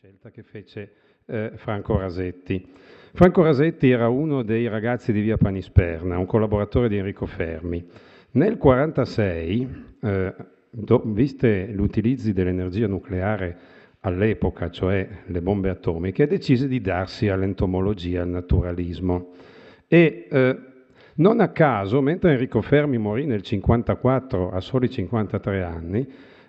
scelta che fece eh, Franco Rasetti. Franco Rasetti era uno dei ragazzi di via Panisperna, un collaboratore di Enrico Fermi. Nel 1946, eh, do, viste l'utilizzo dell'energia nucleare all'epoca, cioè le bombe atomiche, decise di darsi all'entomologia, al naturalismo. E eh, non a caso, mentre Enrico Fermi morì nel 1954 a soli 53 anni,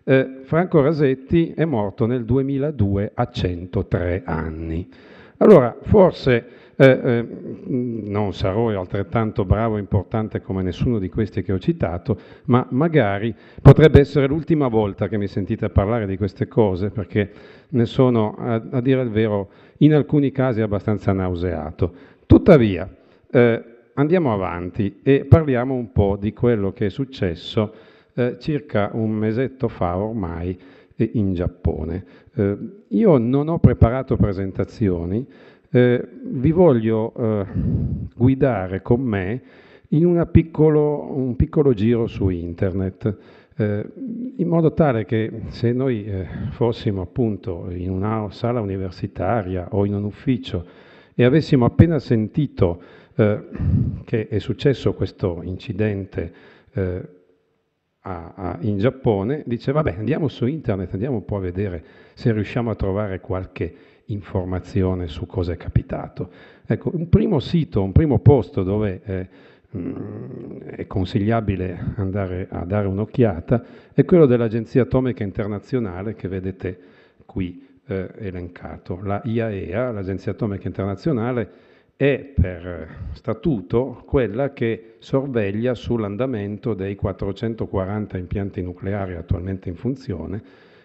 eh, Franco Rasetti è morto nel 2002 a 103 anni. Allora, forse eh, eh, mm, non sarò altrettanto bravo e importante come nessuno di questi che ho citato, ma magari potrebbe essere l'ultima volta che mi sentite parlare di queste cose, perché ne sono, a, a dire il vero, in alcuni casi abbastanza nauseato. Tuttavia, eh, andiamo avanti e parliamo un po' di quello che è successo eh, circa un mesetto fa ormai eh, in Giappone. Eh, io non ho preparato presentazioni, eh, vi voglio eh, guidare con me in piccolo, un piccolo giro su internet, eh, in modo tale che se noi fossimo appunto in una sala universitaria o in un ufficio e avessimo appena sentito che è successo questo incidente a, a, in Giappone, dice vabbè andiamo su internet, andiamo un po' a vedere se riusciamo a trovare qualche informazione su cosa è capitato. Ecco, un primo sito, un primo posto dove eh, mm, è consigliabile andare a dare un'occhiata è quello dell'Agenzia Atomica Internazionale che vedete qui eh, elencato. La IAEA, l'Agenzia Atomica Internazionale, è per statuto quella che sorveglia sull'andamento dei 440 impianti nucleari attualmente in funzione,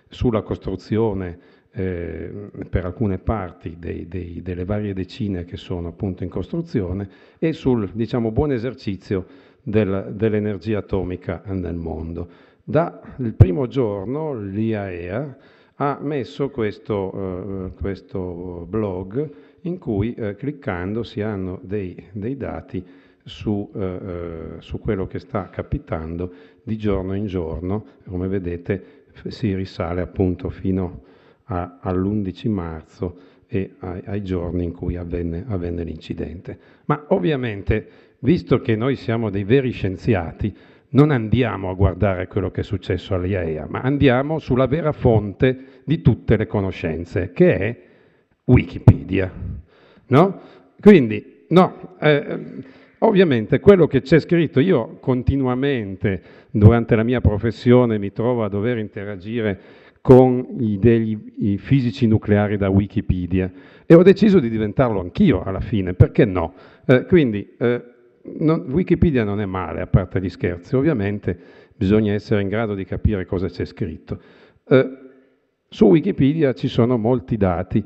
sulla costruzione eh, per alcune parti dei, dei, delle varie decine che sono appunto in costruzione e sul diciamo, buon esercizio del, dell'energia atomica nel mondo. Dal primo giorno l'IAEA ha messo questo, eh, questo blog in cui eh, cliccando si hanno dei, dei dati su, eh, eh, su, quello che sta capitando di giorno in giorno. Come vedete si risale appunto fino all'11 marzo e ai, ai, giorni in cui avvenne, avvenne l'incidente. Ma ovviamente, visto che noi siamo dei veri scienziati, non andiamo a guardare quello che è successo all'IAEA, ma andiamo sulla vera fonte di tutte le conoscenze, che è Wikipedia. No? Quindi, no, eh, ovviamente quello che c'è scritto, io continuamente durante la mia professione mi trovo a dover interagire con i, degli, i fisici nucleari da Wikipedia e ho deciso di diventarlo anch'io alla fine, perché no? Eh, quindi eh, non, Wikipedia non è male, a parte gli scherzi, ovviamente bisogna essere in grado di capire cosa c'è scritto. Eh, su Wikipedia ci sono molti dati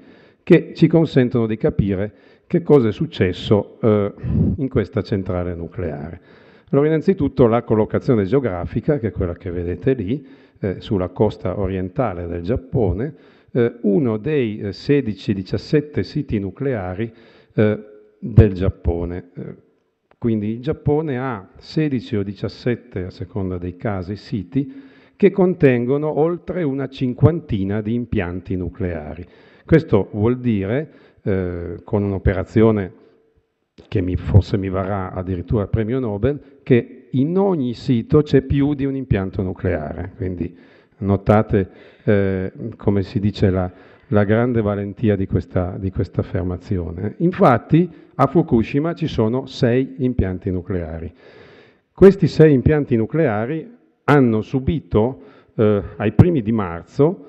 che ci consentono di capire che cosa è successo eh, in questa centrale nucleare. Allora, innanzitutto la collocazione geografica, che è quella che vedete lì, eh, sulla costa orientale del Giappone, eh, uno dei 16-17 eh, siti nucleari eh, del Giappone. Eh, quindi il Giappone ha 16 o 17, a seconda dei casi, siti che contengono oltre una cinquantina di impianti nucleari. Questo vuol dire, eh, con un'operazione che mi, forse mi varrà addirittura premio Nobel, che in ogni sito c'è più di un impianto nucleare. Quindi notate, eh, come si dice, la, la grande valentia di questa, di questa, affermazione. Infatti a Fukushima ci sono sei impianti nucleari. Questi sei impianti nucleari hanno subito eh, ai primi di marzo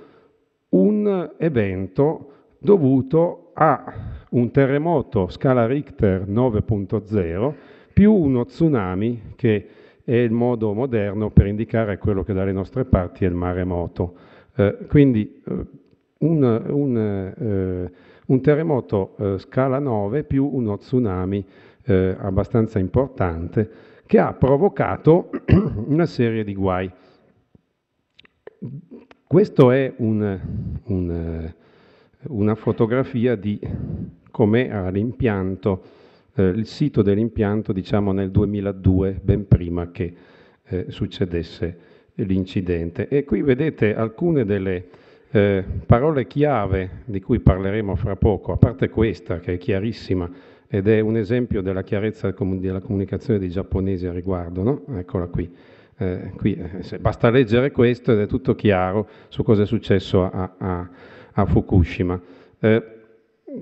un evento dovuto a un terremoto scala Richter 9.0 più uno tsunami che è il modo moderno per indicare quello che dalle nostre parti è il maremoto. Eh, quindi eh, un, un, eh, un terremoto eh, scala 9 più uno tsunami eh, abbastanza importante che ha provocato una serie di guai questa è un, un, una fotografia di com'è l'impianto, eh, il sito dell'impianto diciamo nel 2002, ben prima che eh, succedesse l'incidente. E qui vedete alcune delle eh, parole chiave di cui parleremo fra poco, a parte questa che è chiarissima ed è un esempio della chiarezza della comunicazione dei giapponesi a riguardo, no? eccola qui eh, qui eh, basta leggere questo ed è tutto chiaro su cosa è successo a, a, a Fukushima. Eh,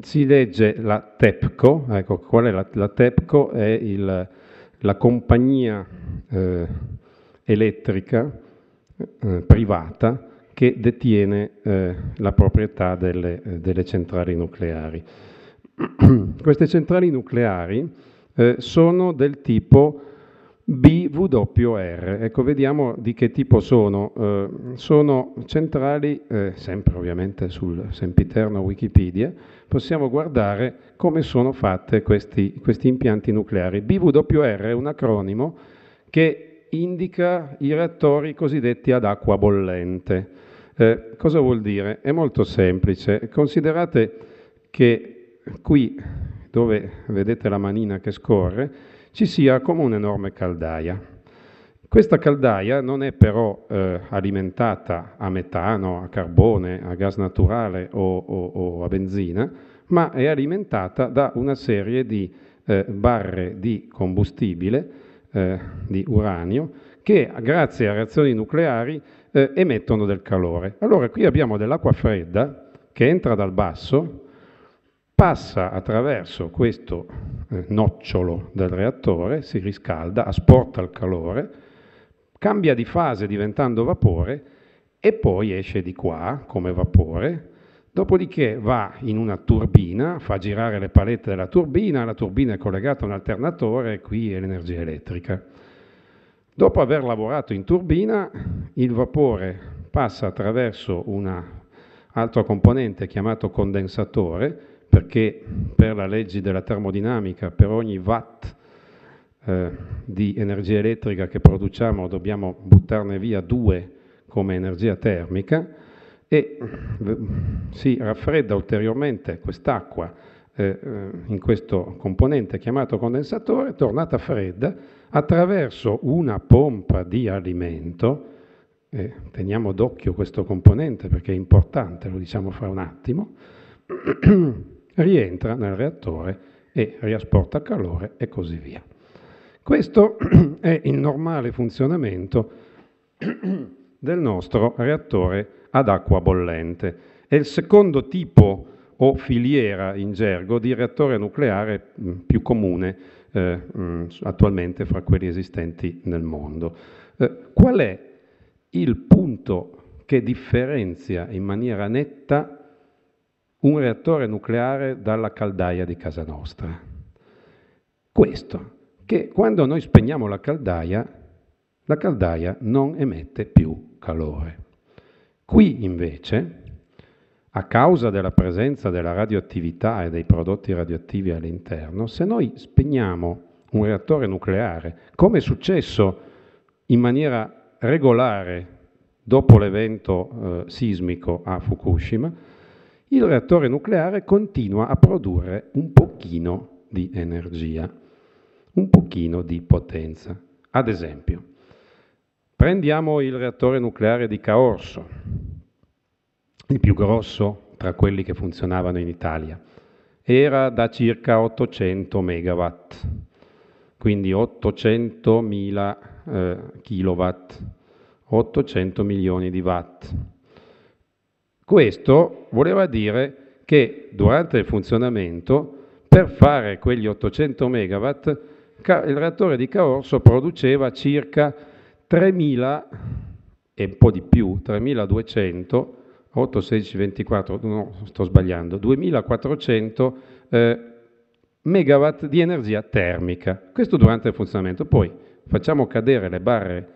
si legge la TEPCO, ecco qual è la, la TEPCO? È il, la compagnia eh, elettrica eh, privata che detiene eh, la proprietà delle, delle centrali nucleari. Queste centrali nucleari sono del tipo BWR. Ecco, vediamo di che tipo sono. Eh, sono centrali, eh, sempre ovviamente sul sempiterno Wikipedia, possiamo guardare come sono fatte questi, questi impianti nucleari. BWR è un acronimo che indica i reattori cosiddetti ad acqua bollente. Eh, cosa vuol dire? È molto semplice. Considerate che qui, dove vedete la manina che scorre, ci sia come un'enorme caldaia. Questa caldaia non è però eh, alimentata a metano, a carbone, a gas naturale o, o, o a benzina, ma è alimentata da una serie di eh, barre di combustibile, eh, di uranio, che grazie a reazioni nucleari eh, emettono del calore. Allora qui abbiamo dell'acqua fredda che entra dal basso, passa attraverso questo eh, nocciolo del reattore, si riscalda, asporta il calore, cambia di fase diventando vapore e poi esce di qua come vapore, dopodiché va in una turbina, fa girare le palette della turbina, la turbina è collegata a un alternatore e qui è l'energia elettrica. Dopo aver lavorato in turbina, il vapore passa attraverso un altro componente chiamato condensatore, perché per la legge della termodinamica, per ogni watt eh, di energia elettrica che produciamo dobbiamo buttarne via due come energia termica e si raffredda ulteriormente quest'acqua eh, eh, in questo componente chiamato condensatore, tornata fredda, attraverso una pompa di alimento, eh, teniamo d'occhio questo componente perché è importante, lo diciamo fra un attimo, rientra nel reattore e riasporta calore e così via. Questo è il normale funzionamento del nostro reattore ad acqua bollente. È il secondo tipo o filiera in gergo di reattore nucleare mm, più comune eh, mm, attualmente fra quelli esistenti nel mondo. Eh, qual è il punto che differenzia in maniera netta un reattore nucleare dalla caldaia di casa nostra. Questo, che quando noi spegniamo la caldaia, la caldaia non emette più calore. Qui invece, a causa della presenza della radioattività e dei prodotti radioattivi all'interno, se noi spegniamo un reattore nucleare, come è successo in maniera regolare dopo l'evento eh, sismico a Fukushima, il reattore nucleare continua a produrre un pochino di energia, un pochino di potenza. Ad esempio, prendiamo il reattore nucleare di Caorso, il più grosso tra quelli che funzionavano in Italia. Era da circa 800 megawatt, quindi 800.000 eh, kilowatt, 800 milioni di watt questo voleva dire che durante il funzionamento, per fare quegli 800 MW, il reattore di Caorso produceva circa 3.000 e un po' di più, 3.200, 8, 16, 24, no, sto sbagliando, 2.400 eh, megawatt di energia termica. Questo durante il funzionamento. Poi facciamo cadere le barre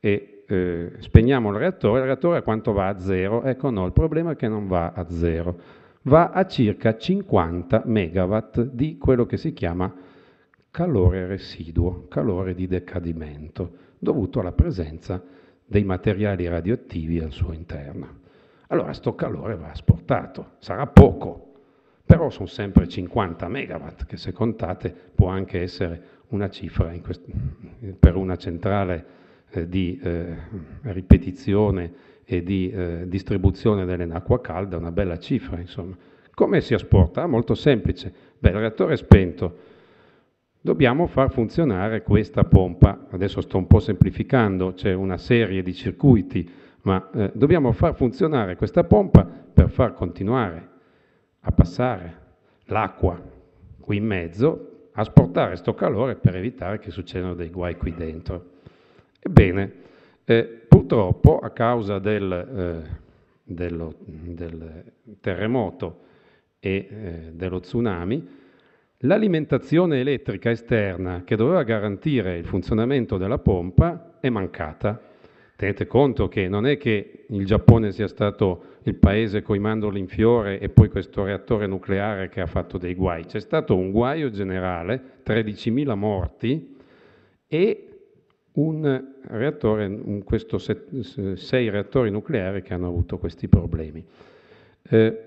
e eh, spegniamo il reattore, il reattore a quanto va a zero? Ecco no, il problema è che non va a zero, va a circa 50 megawatt di quello che si chiama calore residuo, calore di decadimento, dovuto alla presenza dei materiali radioattivi al suo interno. Allora sto calore va asportato, sarà poco, però sono sempre 50 megawatt, che se contate può anche essere una cifra per una centrale eh, di eh, ripetizione e di eh, distribuzione dell'acqua calda, una bella cifra, insomma. Come si asporta? Molto semplice. Beh, il reattore è spento. Dobbiamo far funzionare questa pompa. Adesso sto un po' semplificando, c'è una serie di circuiti, ma eh, dobbiamo far funzionare questa pompa per far continuare a passare l'acqua qui in mezzo, a sportare sto calore per evitare che succedano dei guai qui dentro. Ebbene, eh, purtroppo a causa del, eh, dello, del terremoto e eh, dello tsunami, l'alimentazione elettrica esterna che doveva garantire il funzionamento della pompa è mancata. Tenete conto che non è che il Giappone sia stato il paese con i mandorli in fiore e poi questo reattore nucleare che ha fatto dei guai. C'è stato un guaio generale, 13.000 morti e un reattore, un, questo set, sei reattori nucleari che hanno avuto questi problemi. Eh,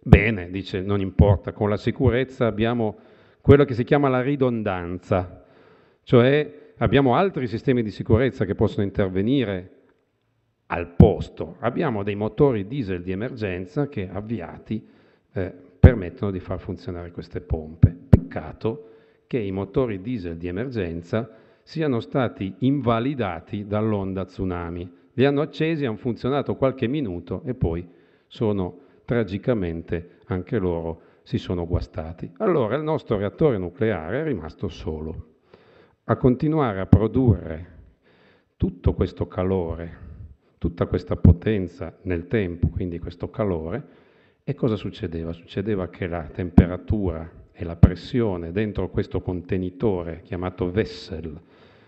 bene, dice, non importa, con la sicurezza abbiamo quello che si chiama la ridondanza, cioè abbiamo altri sistemi di sicurezza che possono intervenire al posto, abbiamo dei motori diesel di emergenza che avviati eh, permettono di far funzionare queste pompe. Peccato che i motori diesel di emergenza siano stati invalidati dall'onda tsunami. Li hanno accesi, hanno funzionato qualche minuto e poi sono tragicamente anche loro si sono guastati. Allora il nostro reattore nucleare è rimasto solo a continuare a produrre tutto questo calore, tutta questa potenza nel tempo, quindi questo calore, e cosa succedeva? Succedeva che la temperatura e la pressione dentro questo contenitore chiamato vessel,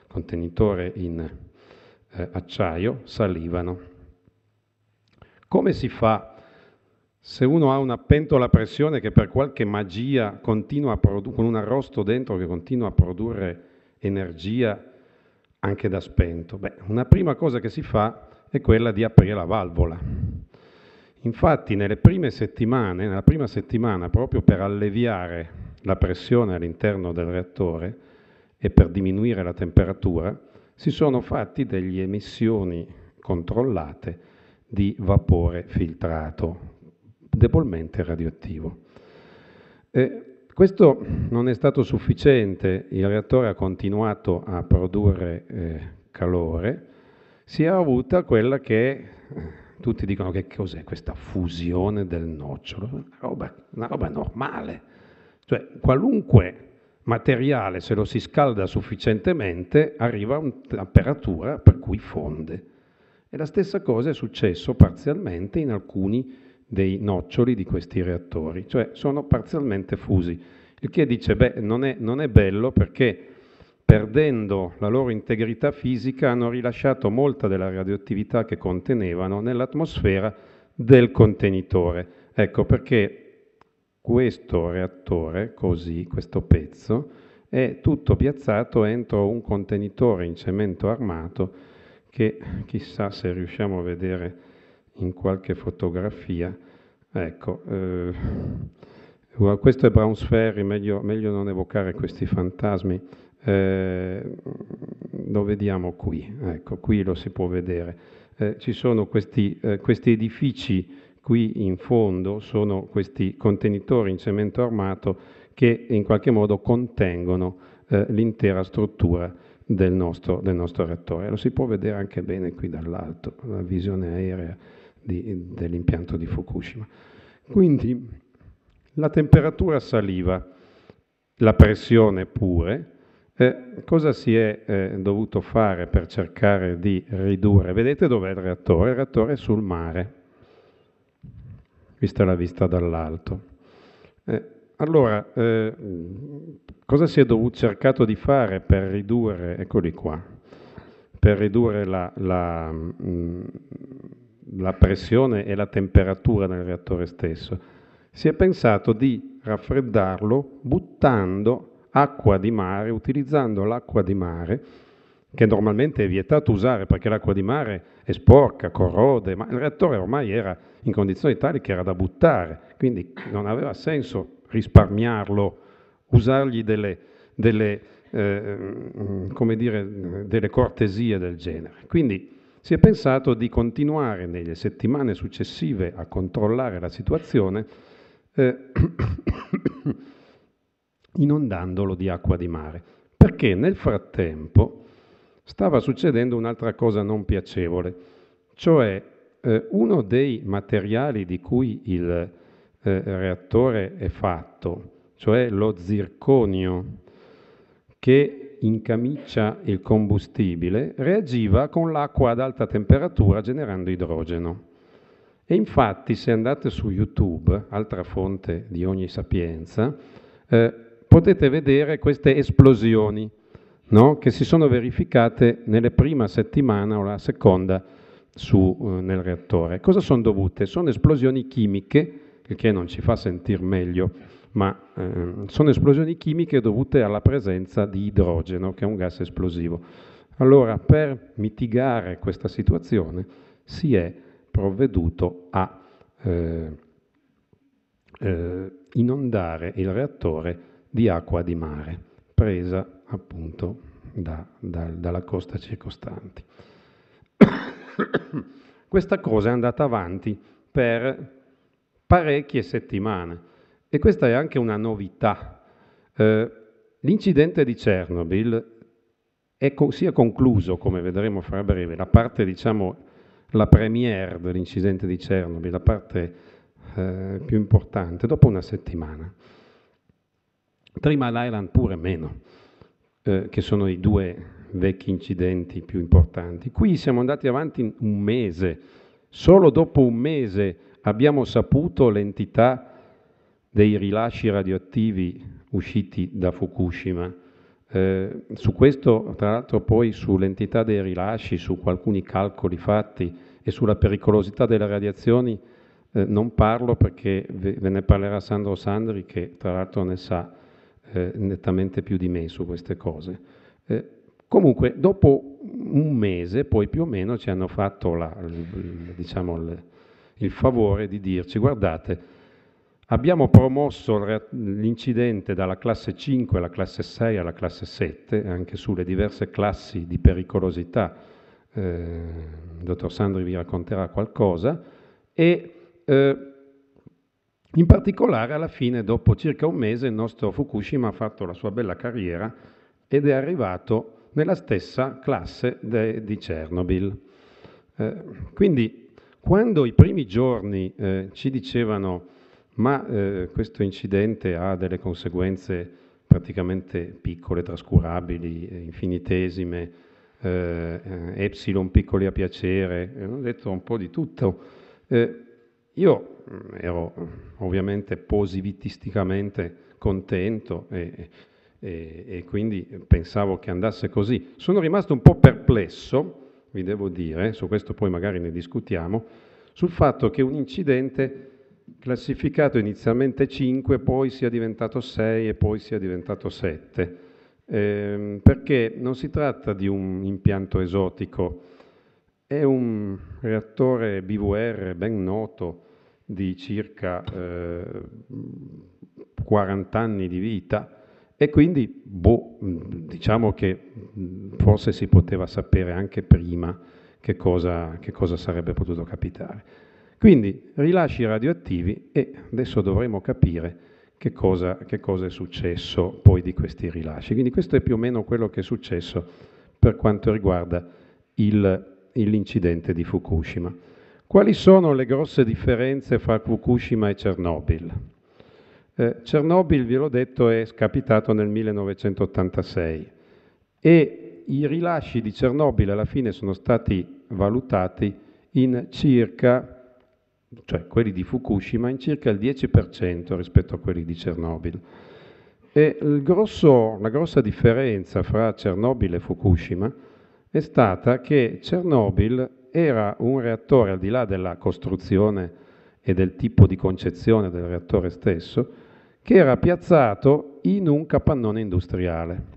contenitore in eh, acciaio salivano. Come si fa se uno ha una pentola a pressione che per qualche magia continua a produrre, con un arrosto dentro che continua a produrre energia anche da spento? Beh, una prima cosa che si fa è quella di aprire la valvola. Infatti nelle prime settimane, nella prima settimana, proprio per alleviare la pressione all'interno del reattore, e per diminuire la temperatura si sono fatti delle emissioni controllate di vapore filtrato, debolmente radioattivo. Eh, questo non è stato sufficiente, il reattore ha continuato a produrre eh, calore, si è avuta quella che eh, tutti dicono che cos'è questa fusione del nocciolo, una roba, una roba normale, cioè qualunque materiale, se lo si scalda sufficientemente, arriva a una temperatura per cui fonde. E la stessa cosa è successo parzialmente in alcuni dei noccioli di questi reattori, cioè sono parzialmente fusi. Il che dice, beh, non è, non è bello perché perdendo la loro integrità fisica hanno rilasciato molta della radioattività che contenevano nell'atmosfera del contenitore. Ecco perché questo reattore, così, questo pezzo, è tutto piazzato entro un contenitore in cemento armato che chissà se riusciamo a vedere in qualche fotografia. Ecco, eh, questo è Browns Ferry, meglio, meglio non evocare questi fantasmi. Eh, lo vediamo qui, ecco, qui lo si può vedere. Eh, ci sono questi, eh, questi edifici qui in fondo sono questi contenitori in cemento armato che in qualche modo contengono eh, l'intera struttura del nostro, del nostro, reattore. Lo si può vedere anche bene qui dall'alto, la visione aerea di, dell'impianto di Fukushima. Quindi la temperatura saliva, la pressione pure, eh, cosa si è eh, dovuto fare per cercare di ridurre? Vedete dov'è il reattore? Il reattore è sul mare, vista la vista dall'alto. Eh, allora, eh, cosa si è dovuto, cercato di fare per ridurre, eccoli qua, per ridurre la, la, mh, mm, la pressione e la temperatura del reattore stesso? Si è pensato di raffreddarlo buttando acqua di mare, utilizzando l'acqua di mare che normalmente è vietato usare perché l'acqua di mare è sporca, corrode, ma il reattore ormai era in condizioni tali che era da buttare, quindi non aveva senso risparmiarlo, usargli delle, delle, eh, mm, dire, delle cortesie del genere. Quindi si è pensato di continuare nelle settimane successive a controllare la situazione eh, inondandolo di acqua di mare, perché nel frattempo stava succedendo un'altra cosa non piacevole, cioè eh, uno dei materiali di cui il eh, reattore è fatto, cioè lo zirconio che incamicia il combustibile, reagiva con l'acqua ad alta temperatura generando idrogeno. E infatti se andate su YouTube, altra fonte di ogni sapienza, eh, potete vedere queste esplosioni no? che si sono verificate nelle prima settimana o la seconda su, eh, nel reattore. Cosa sono dovute? Sono esplosioni chimiche, il che non ci fa sentire meglio, ma eh, sono esplosioni chimiche dovute alla presenza di idrogeno, che è un gas esplosivo. Allora, per mitigare questa situazione si è provveduto a eh, eh, inondare il reattore di acqua di mare presa appunto da, da, dalla costa circostante. Questa cosa è andata avanti per parecchie settimane e questa è anche una novità. Eh, l'incidente di Chernobyl è co- si è concluso, come vedremo fra breve, la parte, diciamo, la premiere dell'incidente di Chernobyl, la parte eh, più importante, dopo una settimana. Prima l'Ireland pure meno, eh, che sono i due vecchi incidenti più importanti. Qui siamo andati avanti un mese, solo dopo un mese abbiamo saputo l'entità dei rilasci radioattivi usciti da Fukushima. Eh, su questo, tra l'altro, poi sull'entità dei rilasci, su alcuni calcoli fatti e sulla pericolosità delle radiazioni eh, non parlo perché ve, ne parlerà Sandro Sandri che tra l'altro ne sa eh, nettamente più di me su queste cose. Eh, comunque, dopo un mese, poi più o meno, ci hanno fatto la, il, diciamo, il, il favore di dirci, guardate, Abbiamo promosso l'incidente dalla classe 5 alla classe 6 alla classe 7, anche sulle diverse classi di pericolosità. Eh, il dottor Sandri vi racconterà qualcosa. E eh, in particolare, alla fine, dopo circa un mese, il nostro Fukushima ha fatto la sua bella carriera ed è arrivato nella stessa classe de, di Chernobyl. Eh, quindi, quando i primi giorni eh, ci dicevano ma eh, questo incidente ha delle conseguenze praticamente piccole, trascurabili, infinitesime, eh, eh, epsilon piccoli a piacere, eh, hanno detto un po' di tutto. Eh, io mm, ero mm, ovviamente positivisticamente contento e, e, e, quindi pensavo che andasse così. Sono rimasto un po' perplesso, vi devo dire, su questo poi magari ne discutiamo, sul fatto che un incidente classificato inizialmente 5, poi sia diventato 6 e poi sia diventato 7, eh, perché non si tratta di un impianto esotico, è un reattore BVR ben noto, di circa eh, 40 anni di vita e quindi, boh, mm, diciamo che mm, forse si poteva sapere anche prima che cosa, che cosa sarebbe potuto capitare. Quindi rilasci radioattivi e adesso dovremo capire che cosa, che cosa, è successo poi di questi rilasci. Quindi questo è più o meno quello che è successo per quanto riguarda il, l'incidente di Fukushima. Quali sono le grosse differenze fra Fukushima e Chernobyl? Eh, Chernobyl, vi l'ho detto, è scapitato nel 1986 e i rilasci di Chernobyl alla fine sono stati valutati in circa, cioè quelli di Fukushima, in circa il 10% rispetto a quelli di Chernobyl. Grosso, la grossa differenza fra Chernobyl e Fukushima è stata che Chernobyl era un reattore, al di là della costruzione e del tipo di concezione del reattore stesso, che era piazzato in un capannone industriale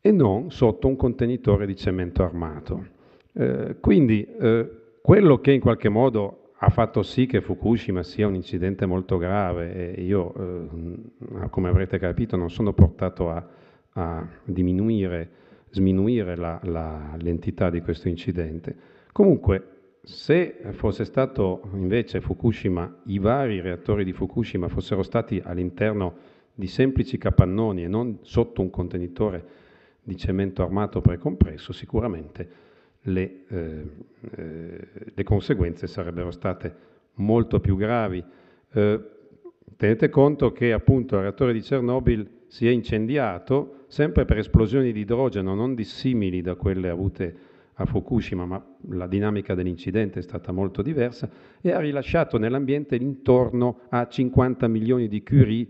e non sotto un contenitore di cemento armato. Eh, quindi eh, quello che in qualche modo ha fatto sì che Fukushima sia un incidente molto grave e io, eh, come avrete capito, non sono portato a, a diminuire sminuire la, la, l'entità di questo incidente. Comunque, se fosse stato invece Fukushima, i vari reattori di Fukushima fossero stati all'interno di semplici capannoni e non sotto un contenitore di cemento armato precompresso, sicuramente le, eh, eh, le conseguenze sarebbero state molto più gravi. Eh, tenete conto che appunto il reattore di Chernobyl si è incendiato, sempre per esplosioni di idrogeno non dissimili da quelle avute a Fukushima, ma la dinamica dell'incidente è stata molto diversa, e ha rilasciato nell'ambiente intorno a 50 milioni di curie.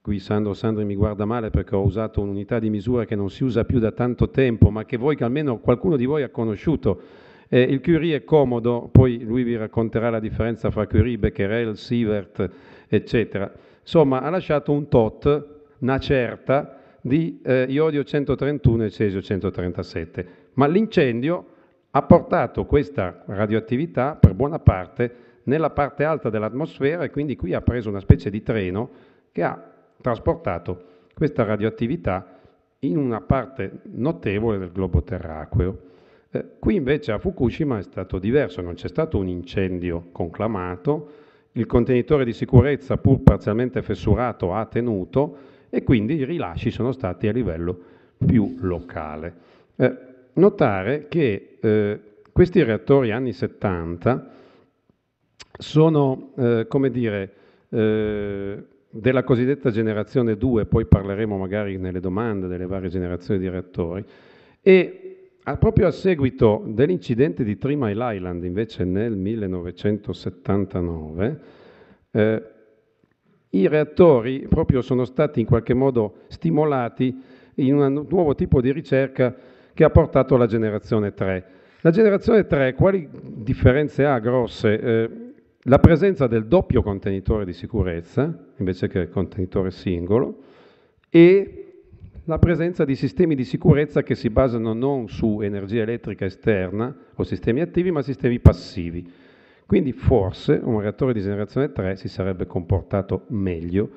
Qui Sandro Sandri mi guarda male perché ho usato un'unità di misura che non si usa più da tanto tempo, ma che voi, che almeno qualcuno di voi ha conosciuto. Eh, il Curie è comodo, poi lui vi racconterà la differenza fra Curie, Becquerel, Sievert, eccetera. Insomma, ha lasciato un tot, una certa, di eh, iodio 131 e cesio 137. Ma l'incendio ha portato questa radioattività per buona parte nella parte alta dell'atmosfera e quindi qui ha preso una specie di treno che ha trasportato questa radioattività in una parte notevole del globo terracqueo. Eh, qui invece a Fukushima è stato diverso, non c'è stato un incendio conclamato, il contenitore di sicurezza pur parzialmente fessurato ha tenuto e quindi i rilasci sono stati a livello più locale. Eh, notare che eh, questi reattori anni 70 sono, eh, come dire, eh, della cosiddetta generazione 2, poi parleremo magari nelle domande delle varie generazioni di reattori, e Ah, proprio a seguito dell'incidente di Three Mile Island, invece nel 1979, eh, i reattori proprio sono stati in qualche modo stimolati in un nuovo tipo di ricerca che ha portato alla generazione 3. La generazione 3 quali differenze ha grosse? Eh, la presenza del doppio contenitore di sicurezza, invece che il contenitore singolo, e la presenza di sistemi di sicurezza che si basano non su energia elettrica esterna o sistemi attivi, ma sistemi passivi. Quindi forse un reattore di generazione 3 si sarebbe comportato meglio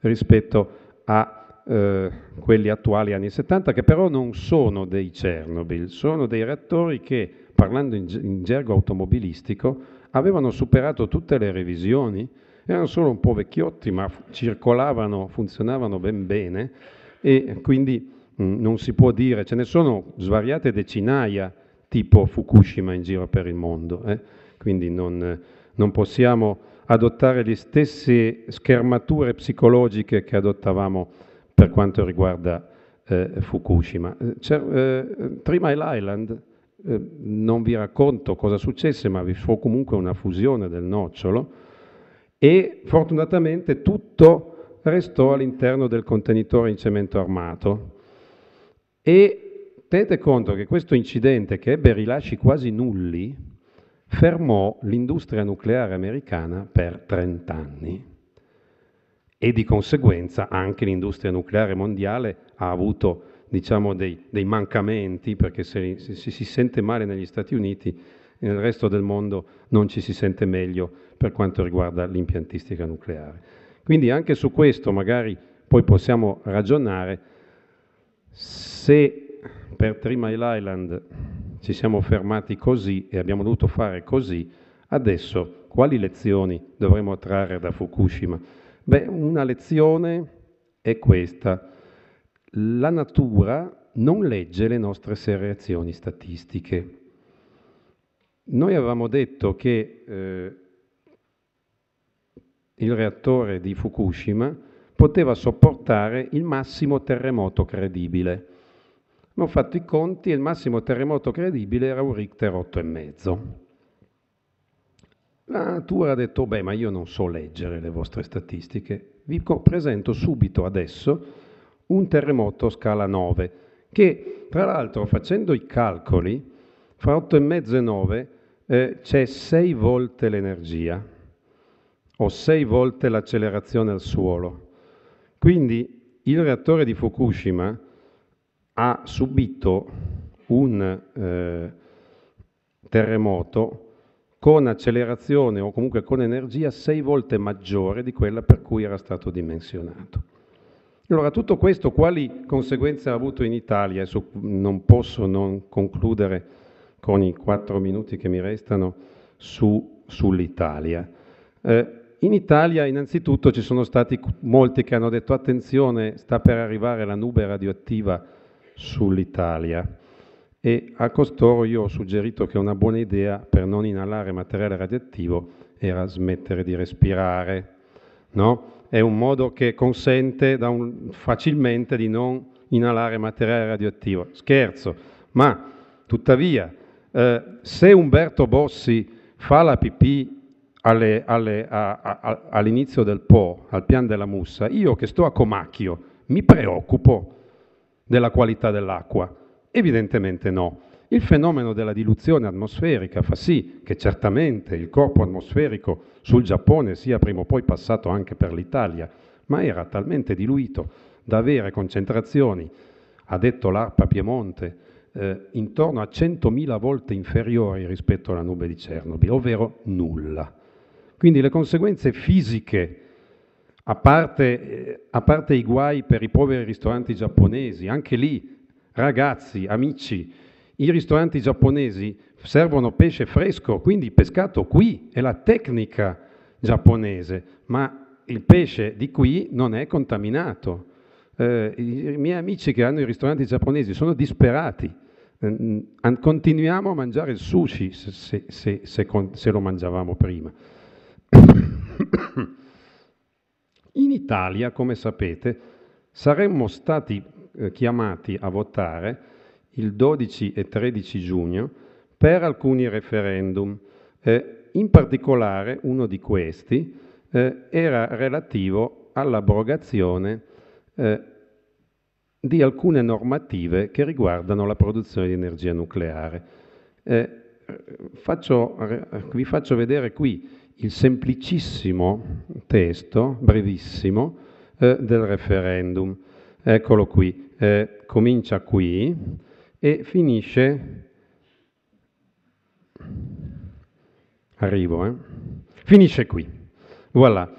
rispetto a eh, quelli attuali anni 70, che però non sono dei Chernobyl, sono dei reattori che, parlando in, in gergo automobilistico, avevano superato tutte le revisioni, erano solo un po' vecchiotti, ma circolavano, funzionavano ben bene e quindi mh, mm, non si può dire, ce ne sono svariate decinaia tipo Fukushima in giro per il mondo, eh? quindi non, non possiamo adottare le stesse schermature psicologiche che adottavamo per quanto riguarda eh, Fukushima. Eh, c'è, eh, Three Mile Island, eh, non vi racconto cosa successe, ma vi fu comunque una fusione del nocciolo e fortunatamente tutto restò all'interno del contenitore in cemento armato. E tenete conto che questo incidente, che ebbe rilasci quasi nulli, fermò l'industria nucleare americana per 30 anni e di conseguenza anche l'industria nucleare mondiale ha avuto diciamo, dei, dei, mancamenti perché se, se, se, si sente male negli Stati Uniti nel resto del mondo non ci si sente meglio per quanto riguarda l'impiantistica nucleare. Quindi anche su questo magari poi possiamo ragionare se per Three Mile Island ci siamo fermati così e abbiamo dovuto fare così, adesso quali lezioni dovremmo trarre da Fukushima? Beh, una lezione è questa. La natura non legge le nostre serie statistiche. Noi avevamo detto che eh, il reattore di Fukushima poteva sopportare il massimo terremoto credibile. Ma ho fatto i conti e il massimo terremoto credibile era un Richter 8,5. La natura ha detto, beh, ma io non so leggere le vostre statistiche, vi presento subito adesso un terremoto scala 9, che tra l'altro facendo i calcoli, fra 8,5 e 9 eh, c'è 6 volte l'energia, o sei volte l'accelerazione al suolo. Quindi il reattore di Fukushima ha subito un eh, terremoto con accelerazione o comunque con energia sei volte maggiore di quella per cui era stato dimensionato. Allora, tutto questo quali conseguenze ha avuto in Italia? Adesso non posso non concludere con i quattro minuti che mi restano su, sull'Italia. Eh, in Italia innanzitutto ci sono stati molti che hanno detto attenzione, sta per arrivare la nube radioattiva sull'Italia e a costoro io ho suggerito che una buona idea per non inalare materiale radioattivo era smettere di respirare. No? È un modo che consente un, facilmente di non inalare materiale radioattivo. Scherzo, ma tuttavia eh, se Umberto Bossi fa la pipì all'inizio del Po, al pian della Mussa, io che sto a Comacchio mi preoccupo della qualità dell'acqua? Evidentemente no. Il fenomeno della diluzione atmosferica fa sì che certamente il corpo atmosferico sul Giappone sia prima o poi passato anche per l'Italia, ma era talmente diluito da avere concentrazioni, ha detto l'ARPA Piemonte, eh, intorno a 100.000 volte inferiori rispetto alla nube di Chernobyl, ovvero nulla. Quindi le conseguenze fisiche, a parte, eh, a parte i guai per i poveri ristoranti giapponesi, anche lì, ragazzi, amici, i ristoranti giapponesi servono pesce fresco, quindi pescato qui è la tecnica giapponese, ma il pesce di qui non è contaminato. Eh, i, miei amici che hanno i ristoranti giapponesi sono disperati. Eh, continuiamo a mangiare il sushi se, se, se, se lo mangiavamo prima. In Italia, come sapete, saremmo stati eh, chiamati a votare il 12 e 13 giugno per alcuni referendum. Eh, in particolare uno di questi eh, era relativo all'abrogazione eh, di alcune normative che riguardano la produzione di energia nucleare. Eh, faccio, vi faccio vedere qui il semplicissimo testo, brevissimo, eh, del referendum. Eccolo qui, eh, comincia qui e finisce, arrivo, eh? finisce qui. Voilà.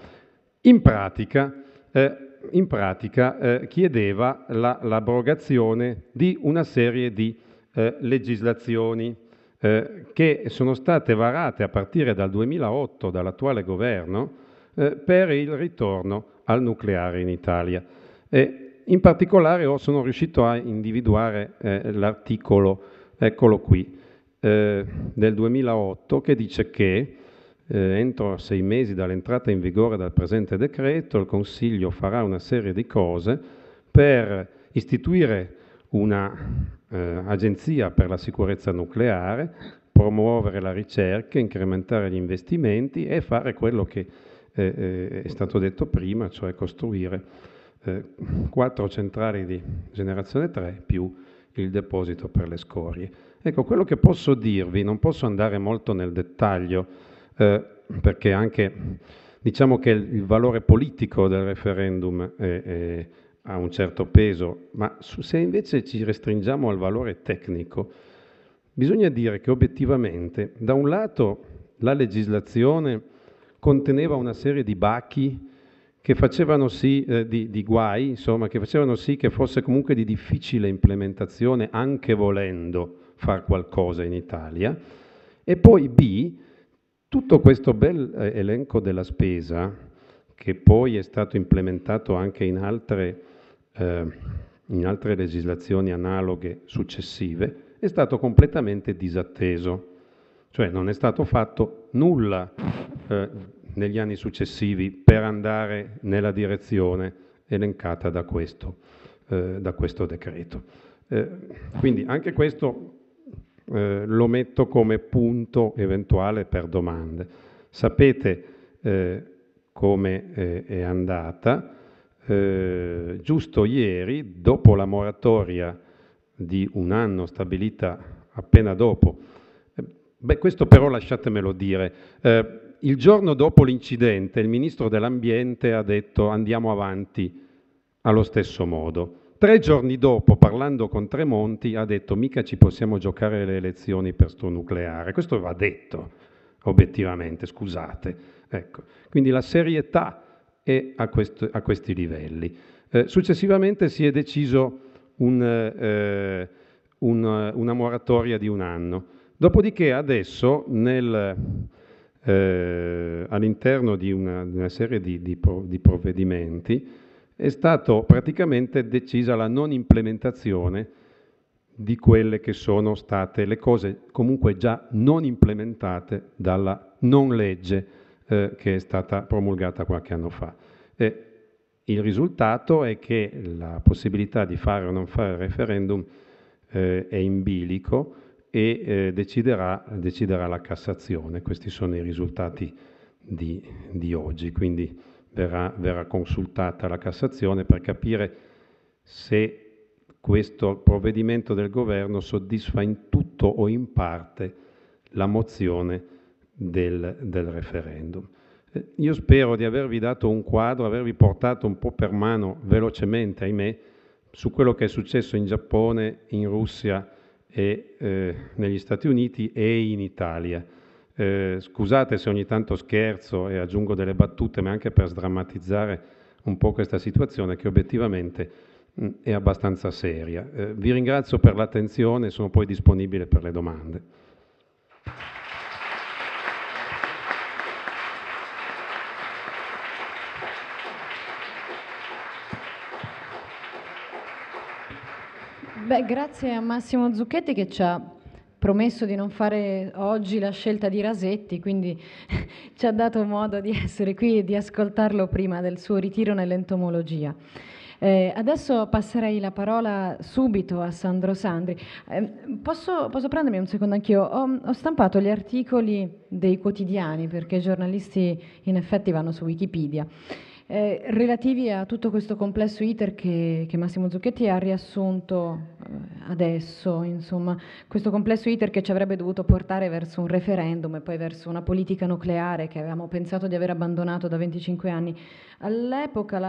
In pratica, eh, in pratica eh, chiedeva l'abrogazione di una serie di eh, legislazioni eh, che sono state varate a partire dal 2008 dall'attuale governo eh, per il ritorno al nucleare in Italia. E in particolare sono riuscito a individuare eh, l'articolo, eccolo qui, eh, del 2008 che dice che eh, entro sei mesi dall'entrata in vigore del presente decreto il Consiglio farà una serie di cose per istituire una eh, Agenzia per la sicurezza nucleare, promuovere la ricerca, incrementare gli investimenti e fare quello che eh, eh è stato detto prima, cioè costruire eh, quattro centrali di generazione 3 più il deposito per le scorie. Ecco, quello che posso dirvi, non posso andare molto nel dettaglio, eh, perché anche diciamo che il, valore politico del referendum è, è, ha un certo peso, ma se invece ci restringiamo al valore tecnico, bisogna dire che obiettivamente, da un lato, la legislazione conteneva una serie di bachi che facevano sì, eh, di, di, guai, insomma, che facevano sì che fosse comunque di difficile implementazione, anche volendo far qualcosa in Italia. E poi B, tutto questo bel eh, elenco della spesa, che poi è stato implementato anche in altre, eh, in altre legislazioni analoghe successive, è stato completamente disatteso. Cioè non è stato fatto nulla eh, negli anni successivi per andare nella direzione elencata da questo, eh, da questo decreto. Eh, quindi anche questo eh, lo metto come punto eventuale per domande. Sapete eh, come eh, è andata. Eh, giusto ieri, dopo la moratoria di un anno stabilita appena dopo, eh, beh, questo però lasciatemelo dire, eh, il giorno dopo l'incidente il ministro dell'Ambiente ha detto andiamo avanti allo stesso modo. Tre giorni dopo, parlando con Tremonti, ha detto mica ci possiamo giocare le elezioni per sto nucleare. Questo va detto, obiettivamente, scusate. Ecco. Quindi la serietà è a, questo, a questi livelli. Eh, successivamente si è deciso un, eh, un, una moratoria di un anno. Dopodiché adesso nel, eh, all'interno di una, di una serie di, di, di provvedimenti è stata praticamente decisa la non implementazione di quelle che sono state le cose comunque già non implementate dalla non legge eh, che è stata promulgata qualche anno fa. E il risultato è che la possibilità di fare o non fare referendum eh, è in bilico e eh, deciderà, deciderà, la Cassazione. Questi sono i risultati di, di oggi, quindi verrà, verrà consultata la Cassazione per capire se questo provvedimento del Governo soddisfa in tutto o in parte la mozione del, del referendum. Eh, io spero di avervi dato un quadro, avervi portato un po' per mano velocemente, ahimè, su quello che è successo in Giappone, in Russia e eh, negli Stati Uniti e in Italia. Eh, scusate se ogni tanto scherzo e aggiungo delle battute, ma anche per sdrammatizzare un po' questa situazione che obiettivamente Mm, è abbastanza seria. Eh, vi ringrazio per l'attenzione e sono poi disponibile per le domande. Beh, grazie a Massimo Zucchetti che ci ha promesso di non fare oggi la scelta di Rasetti, quindi ci ha dato modo di essere qui e di ascoltarlo prima del suo ritiro nell'entomologia. Eh, adesso passerei la parola subito a Sandro Sandri. Eh, posso, posso, prendermi un secondo anch'io? Ho, ho, stampato gli articoli dei quotidiani perché i giornalisti in effetti vanno su Wikipedia. Eh, relativi a tutto questo complesso iter che, che Massimo Zucchetti ha riassunto eh, adesso, insomma, questo complesso iter che ci avrebbe dovuto portare verso un referendum e poi verso una politica nucleare che avevamo pensato di aver abbandonato da 25 anni. All'epoca,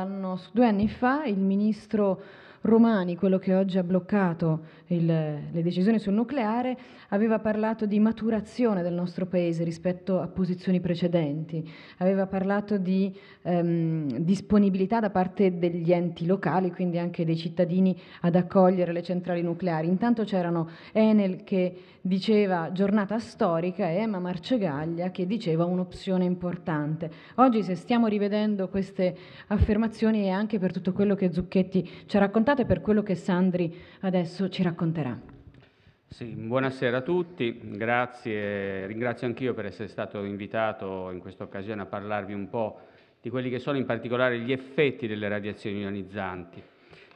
due anni fa, il ministro Romani, quello che oggi ha bloccato il, le decisioni sul nucleare, aveva parlato di maturazione del nostro Paese rispetto a posizioni precedenti, aveva parlato di ehm, disponibilità da parte degli enti locali, quindi anche dei cittadini, ad accogliere le centrali nucleari. Intanto c'erano Enel che diceva giornata storica e Emma Marcegaglia che diceva un'opzione importante. Oggi se stiamo rivedendo queste affermazioni è anche per tutto quello che Zucchetti ci ha raccontato, raccontate per quello che Sandri adesso ci racconterà. Sì, buonasera a tutti, grazie, ringrazio anch'io per essere stato invitato in questa occasione a parlarvi un po' di quelli che sono in particolare gli effetti delle radiazioni ionizzanti.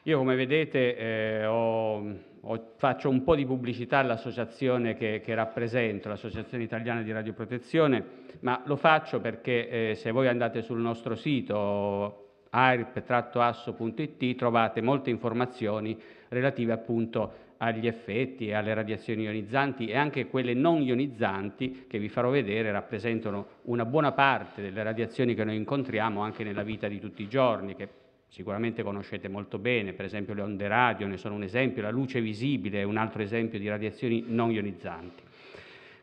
Io come vedete eh, ho, ho, faccio un po' di pubblicità all'associazione che, che, rappresento, l'Associazione Italiana di Radioprotezione, ma lo faccio perché eh, se voi andate sul nostro sito airp assoit trovate molte informazioni relative appunto agli effetti e alle radiazioni ionizzanti e anche quelle non ionizzanti che vi farò vedere rappresentano una buona parte delle radiazioni che noi incontriamo anche nella vita di tutti i giorni, che sicuramente conoscete molto bene, per esempio le onde radio ne sono un esempio, la luce visibile è un altro esempio di radiazioni non ionizzanti.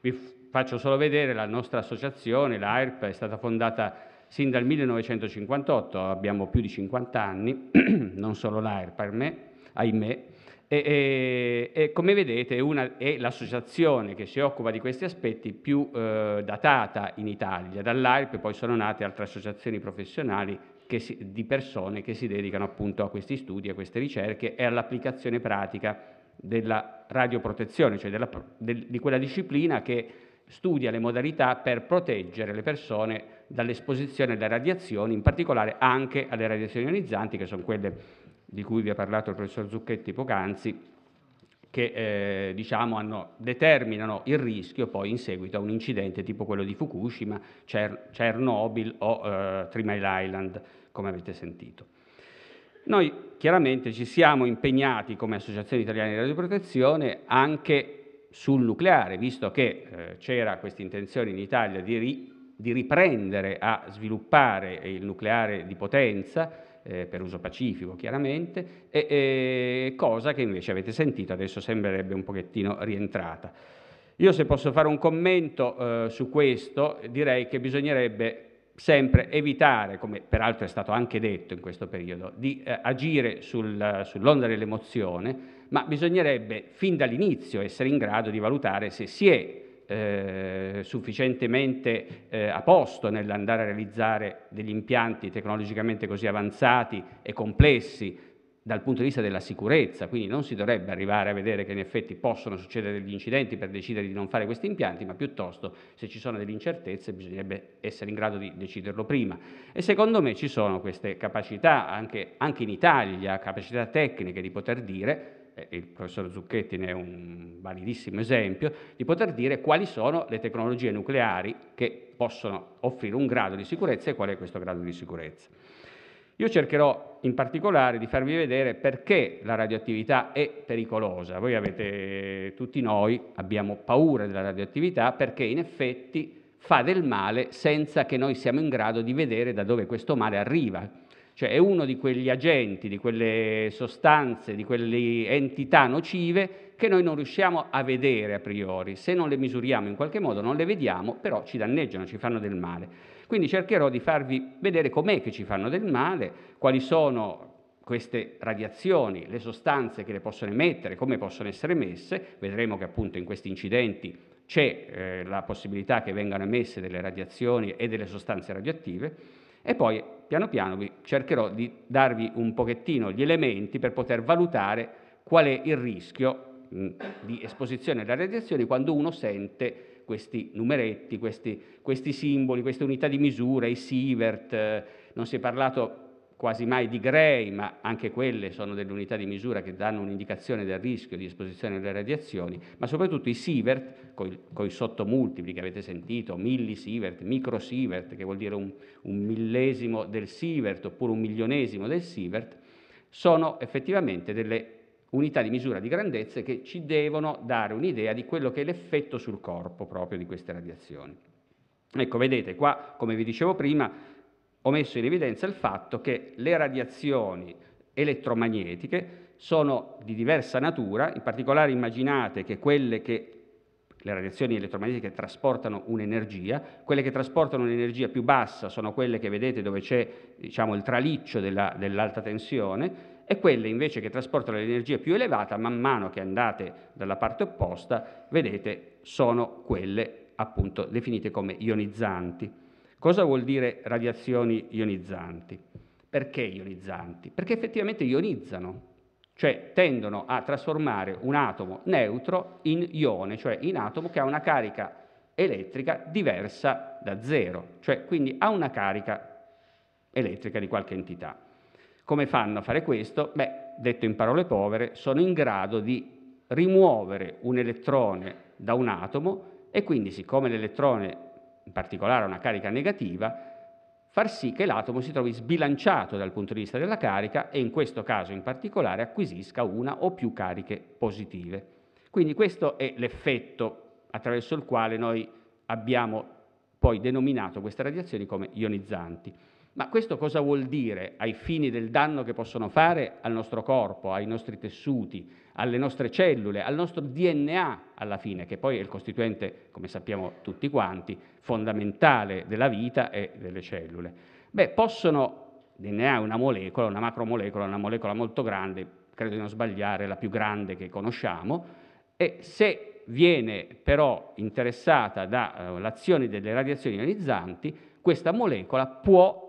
Vi faccio solo vedere la nostra associazione, l'AIRP, è stata fondata Sin dal 1958 abbiamo più di 50 anni, non solo l'AIRPA, ahimè, e, e, e, come vedete una, è l'associazione che si occupa di questi aspetti più eh, datata in Italia. Dall'AIRP poi sono nate altre associazioni professionali si, di persone che si dedicano appunto a questi studi, a queste ricerche e all'applicazione pratica della radioprotezione, cioè della, del, di quella disciplina che studia le modalità per proteggere le persone dall'esposizione alle radiazioni, in particolare anche alle radiazioni ionizzanti, che sono quelle di cui vi ha parlato il professor Zucchetti poc'anzi, che eh, diciamo hanno, determinano il rischio poi in seguito a un incidente tipo quello di Fukushima, Cer Chernobyl o eh, Three Mile Island, come avete sentito. Noi chiaramente ci siamo impegnati come Associazione Italiana di Radioprotezione anche sul nucleare, visto che eh, c'era questa intenzione in Italia di di riprendere a sviluppare il nucleare di potenza, eh, per uso pacifico chiaramente, e, e, cosa che invece avete sentito adesso sembrerebbe un pochettino rientrata. Io se posso fare un commento eh, su questo direi che bisognerebbe sempre evitare, come peraltro è stato anche detto in questo periodo, di eh, agire sul, sull'onda dell'emozione, ma bisognerebbe fin dall'inizio essere in grado di valutare se si è eh, sufficientemente eh, a posto nell'andare a realizzare degli impianti tecnologicamente così avanzati e complessi dal punto di vista della sicurezza, quindi non si dovrebbe arrivare a vedere che in effetti possono succedere degli incidenti per decidere di non fare questi impianti, ma piuttosto se ci sono delle incertezze bisognerebbe essere in grado di deciderlo prima. E secondo me ci sono queste capacità, anche, anche in Italia, capacità tecniche di poter dire eh, il professor Zucchetti ne è un validissimo esempio, di poter dire quali sono le tecnologie nucleari che possono offrire un grado di sicurezza e qual è questo grado di sicurezza. Io cercherò in particolare di farvi vedere perché la radioattività è pericolosa. Voi avete, tutti noi abbiamo paura della radioattività perché in effetti fa del male senza che noi siamo in grado di vedere da dove questo male arriva cioè è uno di quegli agenti, di quelle sostanze, di quelle entità nocive che noi non riusciamo a vedere a priori, se non le misuriamo in qualche modo non le vediamo, però ci danneggiano, ci fanno del male. Quindi cercherò di farvi vedere com'è che ci fanno del male, quali sono queste radiazioni, le sostanze che le possono emettere, come possono essere emesse, vedremo che appunto in questi incidenti c'è eh, la possibilità che vengano emesse delle radiazioni e delle sostanze radioattive e poi piano piano vi cercherò di darvi un pochettino gli elementi per poter valutare qual è il rischio mm, di esposizione alla radiazione quando uno sente questi numeretti, questi, questi simboli, queste unità di misura, i sievert, eh, non si è parlato quasi mai di grey, ma anche quelle sono delle unità di misura che danno un'indicazione del rischio di esposizione alle radiazioni, ma soprattutto i sievert, con i sottomultipli che avete sentito, millisievert, microsievert, che vuol dire un, un millesimo del sievert oppure un milionesimo del sievert, sono effettivamente delle unità di misura di grandezze che ci devono dare un'idea di quello che è l'effetto sul corpo proprio di queste radiazioni. Ecco, vedete, qua, come vi dicevo prima, ho messo in evidenza il fatto che le radiazioni elettromagnetiche sono di diversa natura, in particolare immaginate che quelle che le radiazioni elettromagnetiche trasportano un'energia, quelle che trasportano un'energia più bassa sono quelle che vedete dove c'è diciamo, il traliccio della, dell'alta tensione e quelle invece che trasportano l'energia più elevata, man mano che andate dalla parte opposta, vedete sono quelle appunto definite come ionizzanti. Cosa vuol dire radiazioni ionizzanti? Perché ionizzanti? Perché effettivamente ionizzano, cioè tendono a trasformare un atomo neutro in ione, cioè in atomo che ha una carica elettrica diversa da zero, cioè quindi ha una carica elettrica di qualche entità. Come fanno a fare questo? Beh, detto in parole povere, sono in grado di rimuovere un elettrone da un atomo e quindi siccome l'elettrone in particolare una carica negativa, far sì che l'atomo si trovi sbilanciato dal punto di vista della carica e in questo caso in particolare acquisisca una o più cariche positive. Quindi questo è l'effetto attraverso il quale noi abbiamo poi denominato queste radiazioni come ionizzanti. Ma questo cosa vuol dire ai fini del danno che possono fare al nostro corpo, ai nostri tessuti, alle nostre cellule, al nostro DNA alla fine, che poi è il costituente, come sappiamo tutti quanti, fondamentale della vita e delle cellule? Beh, possono, DNA è una molecola, una macromolecola, una molecola molto grande, credo di non sbagliare, la più grande che conosciamo, e se viene però interessata dall'azione eh, uh, delle radiazioni ionizzanti, questa molecola può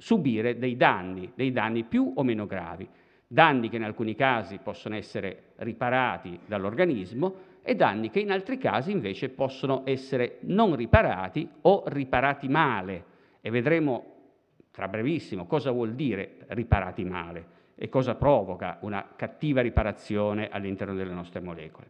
subire dei danni, dei danni più o meno gravi, danni che in alcuni casi possono essere riparati dall'organismo e danni che in altri casi invece possono essere non riparati o riparati male e vedremo tra brevissimo cosa vuol dire riparati male e cosa provoca una cattiva riparazione all'interno delle nostre molecole.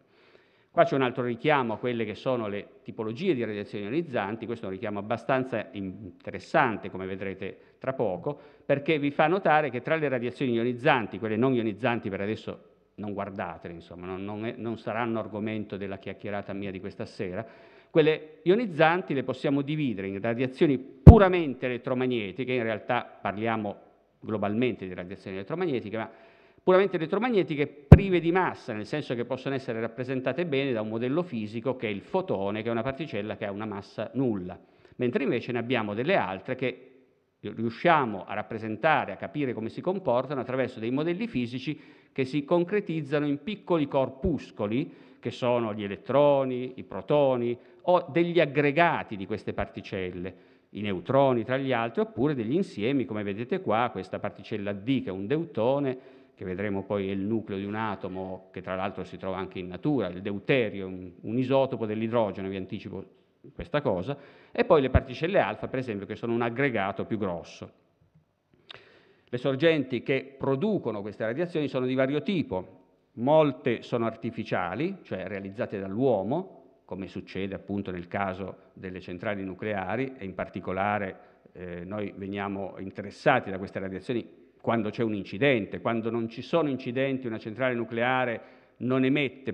Qua c'è un altro richiamo a quelle che sono le tipologie di radiazioni ionizzanti, questo è un richiamo abbastanza interessante come vedrete tra poco, perché vi fa notare che tra le radiazioni ionizzanti, quelle non ionizzanti per adesso non guardatele, insomma, non, non, non saranno argomento della chiacchierata mia di questa sera, quelle ionizzanti le possiamo dividere in radiazioni puramente elettromagnetiche, in realtà parliamo globalmente di radiazioni elettromagnetiche, ma puramente elettromagnetiche prive di massa, nel senso che possono essere rappresentate bene da un modello fisico che è il fotone, che è una particella che ha una massa nulla, mentre invece ne abbiamo delle altre che riusciamo a rappresentare, a capire come si comportano attraverso dei modelli fisici che si concretizzano in piccoli corpuscoli, che sono gli elettroni, i protoni o degli aggregati di queste particelle, i neutroni tra gli altri, oppure degli insiemi, come vedete qua, questa particella D che è un deutone, che vedremo poi è il nucleo di un atomo che tra l'altro si trova anche in natura, il deuterio, un, un isotopo dell'idrogeno, vi anticipo questa cosa, e poi le particelle alfa, per esempio, che sono un aggregato più grosso. Le sorgenti che producono queste radiazioni sono di vario tipo, molte sono artificiali, cioè realizzate dall'uomo, come succede appunto nel caso delle centrali nucleari, e in particolare eh, noi veniamo interessati da queste radiazioni quando c'è un incidente, quando non ci sono incidenti una centrale nucleare non emette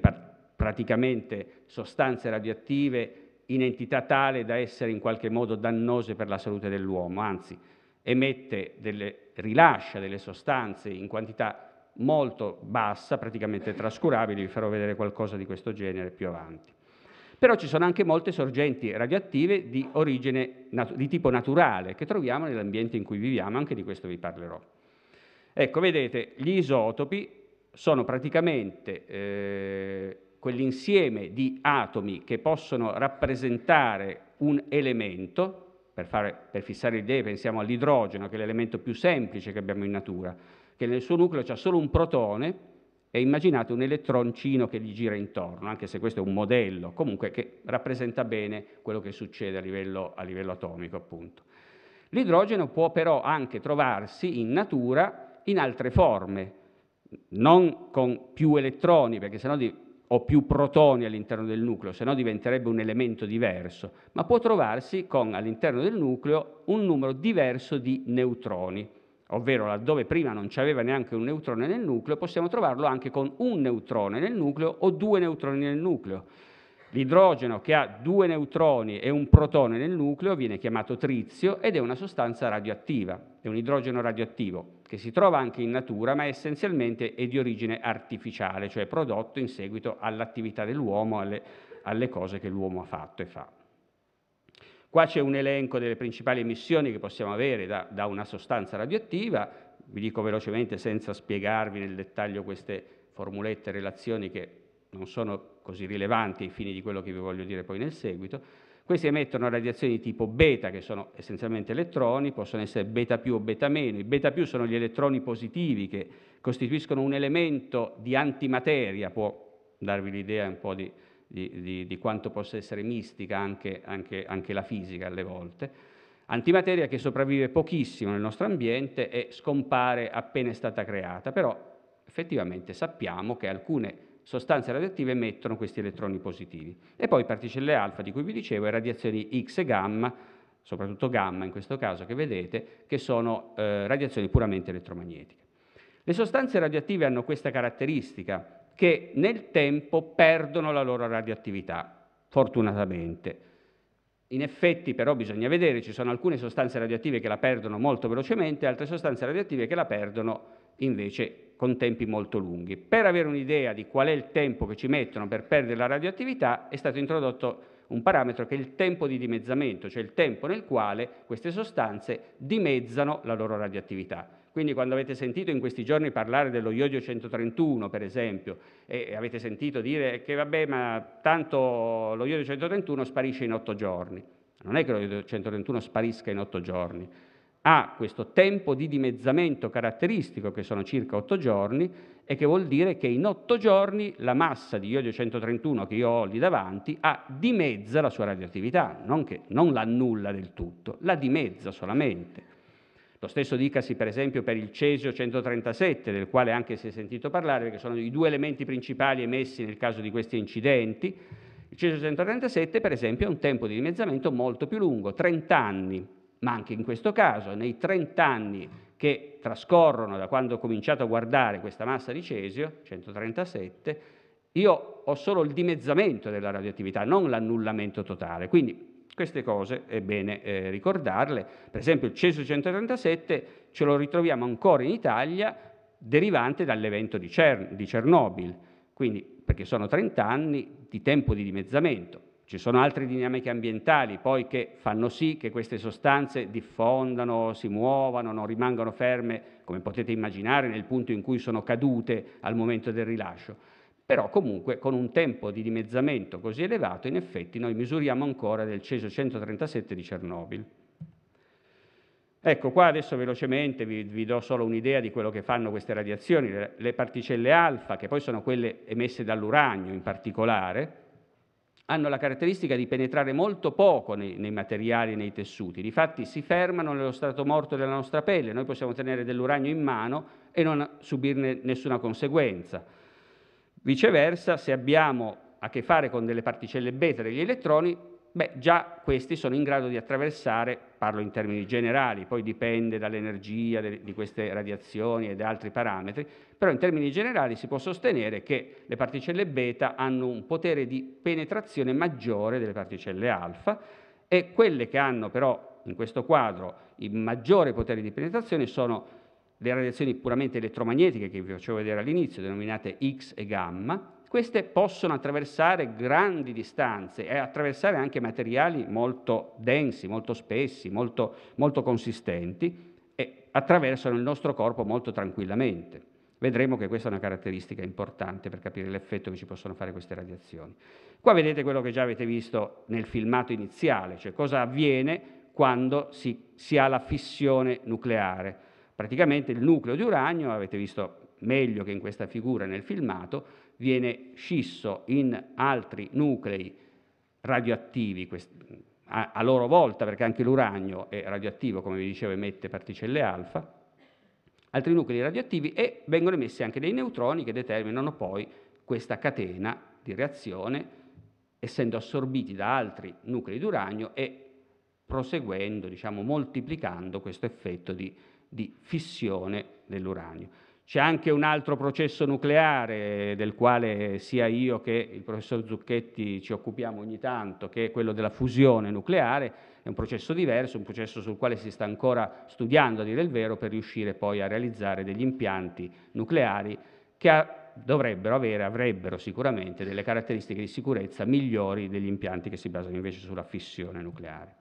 praticamente sostanze radioattive in entità tale da essere in qualche modo dannose per la salute dell'uomo, anzi emette delle, rilascia delle sostanze in quantità molto bassa, praticamente trascurabili, vi farò vedere qualcosa di questo genere più avanti. Però ci sono anche molte sorgenti radioattive di origine di tipo naturale che troviamo nell'ambiente in cui viviamo, anche di questo vi parlerò. Ecco, vedete, gli isotopi sono praticamente eh, quell'insieme di atomi che possono rappresentare un elemento, per, fare, per fissare idee pensiamo all'idrogeno, che è l'elemento più semplice che abbiamo in natura, che nel suo nucleo c'è solo un protone, e immaginate un elettroncino che gli gira intorno, anche se questo è un modello, comunque che rappresenta bene quello che succede a livello, a livello atomico, appunto. L'idrogeno può però anche trovarsi in natura in altre forme, non con più elettroni, perché sennò di, o più protoni all'interno del nucleo, se no diventerebbe un elemento diverso, ma può trovarsi con all'interno del nucleo un numero diverso di neutroni, ovvero laddove prima non c'aveva neanche un neutrone nel nucleo, possiamo trovarlo anche con un neutrone nel nucleo o due neutroni nel nucleo. L'idrogeno che ha due neutroni e un protone nel nucleo viene chiamato trizio ed è una sostanza radioattiva, è un idrogeno radioattivo che si trova anche in natura ma essenzialmente è di origine artificiale, cioè prodotto in seguito all'attività dell'uomo, alle, alle cose che l'uomo ha fatto e fa. Qua c'è un elenco delle principali emissioni che possiamo avere da, da una sostanza radioattiva, vi dico velocemente senza spiegarvi nel dettaglio queste formulette e relazioni che non sono così rilevanti ai fini di quello che vi voglio dire poi nel seguito. Questi emettono radiazioni di tipo beta, che sono essenzialmente elettroni, possono essere beta più o beta meno. I beta più sono gli elettroni positivi che costituiscono un elemento di antimateria, può darvi l'idea un po' di, di, di, di quanto possa essere mistica anche, anche, anche la fisica alle volte. Antimateria che sopravvive pochissimo nel nostro ambiente e scompare appena è stata creata, però effettivamente sappiamo che alcune sostanze radioattive emettono questi elettroni positivi. E poi particelle alfa, di cui vi dicevo, e radiazioni X e gamma, soprattutto gamma in questo caso che vedete, che sono eh, radiazioni puramente elettromagnetiche. Le sostanze radioattive hanno questa caratteristica che nel tempo perdono la loro radioattività, fortunatamente. In effetti però bisogna vedere, ci sono alcune sostanze radioattive che la perdono molto velocemente, altre sostanze radioattive che la perdono invece con tempi molto lunghi. Per avere un'idea di qual è il tempo che ci mettono per perdere la radioattività è stato introdotto un parametro che è il tempo di dimezzamento, cioè il tempo nel quale queste sostanze dimezzano la loro radioattività. Quindi quando avete sentito in questi giorni parlare dello iodio 131, per esempio, e avete sentito dire che vabbè, ma tanto lo iodio 131 sparisce in otto giorni. Non è che lo iodio 131 sparisca in otto giorni, ha questo tempo di dimezzamento caratteristico, che sono circa 8 giorni, e che vuol dire che in 8 giorni la massa di iodio 131 che io ho lì davanti ha dimezza la sua radioattività, non, che, non l'annulla del tutto, la dimezza solamente. Lo stesso dicasi per esempio per il cesio 137, del quale anche si è sentito parlare, perché sono i due elementi principali emessi nel caso di questi incidenti. Il cesio 137 per esempio ha un tempo di dimezzamento molto più lungo, 30 anni, ma anche in questo caso, nei 30 anni che trascorrono da quando ho cominciato a guardare questa massa di cesio, 137, io ho solo il dimezzamento della radioattività, non l'annullamento totale. Quindi queste cose è bene eh, ricordarle. Per esempio il cesio 137 ce lo ritroviamo ancora in Italia derivante dall'evento di, Cern- di Chernobyl, quindi perché sono 30 anni di tempo di dimezzamento. Ci sono altre dinamiche ambientali poi che fanno sì che queste sostanze diffondano, si muovano, non rimangano ferme, come potete immaginare, nel punto in cui sono cadute al momento del rilascio. Però comunque con un tempo di dimezzamento così elevato, in effetti noi misuriamo ancora del ceso 137 di Chernobyl. Ecco, qua adesso velocemente vi, vi do solo un'idea di quello che fanno queste radiazioni, le particelle alfa, che poi sono quelle emesse dall'uranio in particolare, hanno la caratteristica di penetrare molto poco nei, nei materiali, nei tessuti. Difatti si fermano nello strato morto della nostra pelle, noi possiamo tenere dell'uranio in mano e non subirne nessuna conseguenza. Viceversa, se abbiamo a che fare con delle particelle beta degli elettroni, Beh, già questi sono in grado di attraversare, parlo in termini generali, poi dipende dall'energia di queste radiazioni e da altri parametri, però in termini generali si può sostenere che le particelle beta hanno un potere di penetrazione maggiore delle particelle alfa e quelle che hanno però in questo quadro il maggiore potere di penetrazione sono le radiazioni puramente elettromagnetiche che vi facevo vedere all'inizio, denominate X e gamma, queste possono attraversare grandi distanze e attraversare anche materiali molto densi, molto spessi, molto, molto consistenti e attraversano il nostro corpo molto tranquillamente. Vedremo che questa è una caratteristica importante per capire l'effetto che ci possono fare queste radiazioni. Qua vedete quello che già avete visto nel filmato iniziale, cioè cosa avviene quando si, si ha la fissione nucleare. Praticamente il nucleo di uranio, avete visto meglio che in questa figura nel filmato, viene scisso in altri nuclei radioattivi a, loro volta, perché anche l'uranio è radioattivo, come vi dicevo, emette particelle alfa, altri nuclei radioattivi e vengono emessi anche dei neutroni che determinano poi questa catena di reazione, essendo assorbiti da altri nuclei d'uranio e proseguendo, diciamo, moltiplicando questo effetto di, di fissione dell'uranio. C'è anche un altro processo nucleare eh, del quale sia io che il professor Zucchetti ci occupiamo ogni tanto, che è quello della fusione nucleare, è un processo diverso, un processo sul quale si sta ancora studiando a dire il vero per riuscire poi a realizzare degli impianti nucleari che dovrebbero avere, avrebbero sicuramente delle caratteristiche di sicurezza migliori degli impianti che si basano invece sulla fissione nucleare.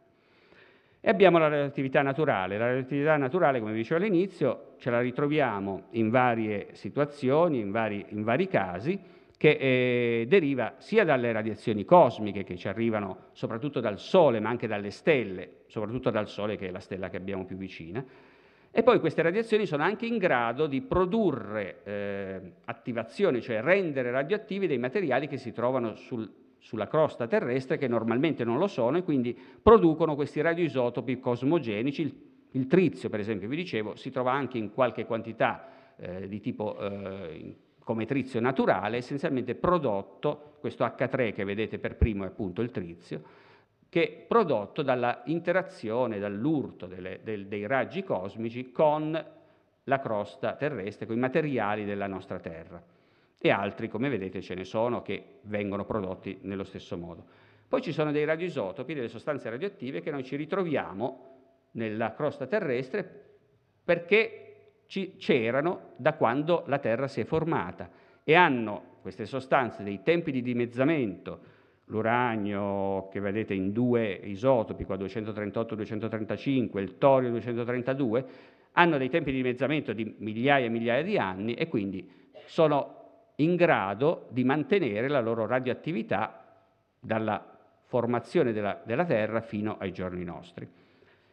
E abbiamo la relatività naturale. La relatività naturale, come vi dicevo all'inizio, ce la ritroviamo in varie situazioni, in vari, in vari casi, che eh, deriva sia dalle radiazioni cosmiche che ci arrivano soprattutto dal Sole, ma anche dalle stelle, soprattutto dal Sole che è la stella che abbiamo più vicina. E poi queste radiazioni sono anche in grado di produrre eh, attivazioni, cioè rendere radioattivi dei materiali che si trovano sul sulla crosta terrestre che normalmente non lo sono e quindi producono questi radioisotopi cosmogenici. Il, il trizio, per esempio, vi dicevo, si trova anche in qualche quantità eh, di tipo eh, come trizio naturale, essenzialmente prodotto, questo H3 che vedete per primo è appunto il trizio, che è prodotto dalla interazione, dall'urto del, dei raggi cosmici con la crosta terrestre, con i materiali della nostra Terra e altri, come vedete, ce ne sono che vengono prodotti nello stesso modo. Poi ci sono dei radioisotopi, delle sostanze radioattive che noi ci ritroviamo nella crosta terrestre perché c'erano da quando la Terra si è formata e hanno queste sostanze dei tempi di dimezzamento, l'uranio che vedete in due isotopi qua 238-235, il torio 232, hanno dei tempi di dimezzamento di migliaia e migliaia di anni e quindi sono in grado di mantenere la loro radioattività dalla formazione della, della Terra fino ai giorni nostri.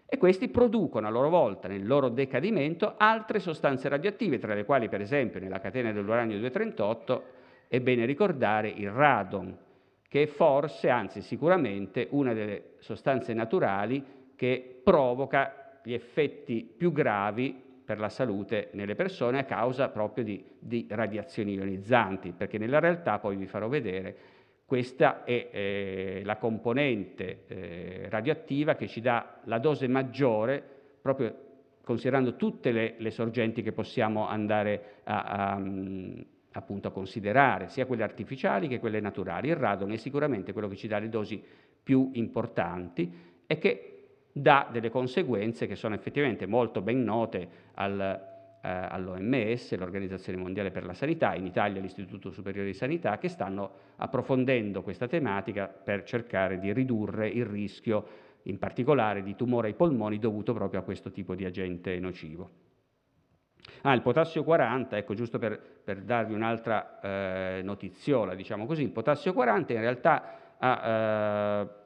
E questi producono a loro volta, nel loro decadimento, altre sostanze radioattive, tra le quali per esempio nella catena dell'uranio 238 è bene ricordare il radon, che è forse, anzi sicuramente, una delle sostanze naturali che provoca gli effetti più gravi per la salute nelle persone a causa proprio di, di radiazioni ionizzanti, perché nella realtà poi vi farò vedere questa è eh, la componente eh, radioattiva che ci dà la dose maggiore, proprio considerando tutte le, le sorgenti che possiamo andare a, a, a considerare, sia quelle artificiali che quelle naturali. Il radon è sicuramente quello che ci dà le dosi più importanti e che dà delle conseguenze che sono effettivamente molto ben note al, eh, all'OMS, l'Organizzazione Mondiale per la Sanità, in Italia l'Istituto Superiore di Sanità, che stanno approfondendo questa tematica per cercare di ridurre il rischio in particolare di tumore ai polmoni dovuto proprio a questo tipo di agente nocivo. Ah, il potassio 40, ecco giusto per, per darvi un'altra eh, notiziola, diciamo così, il potassio 40 in realtà ha... Eh,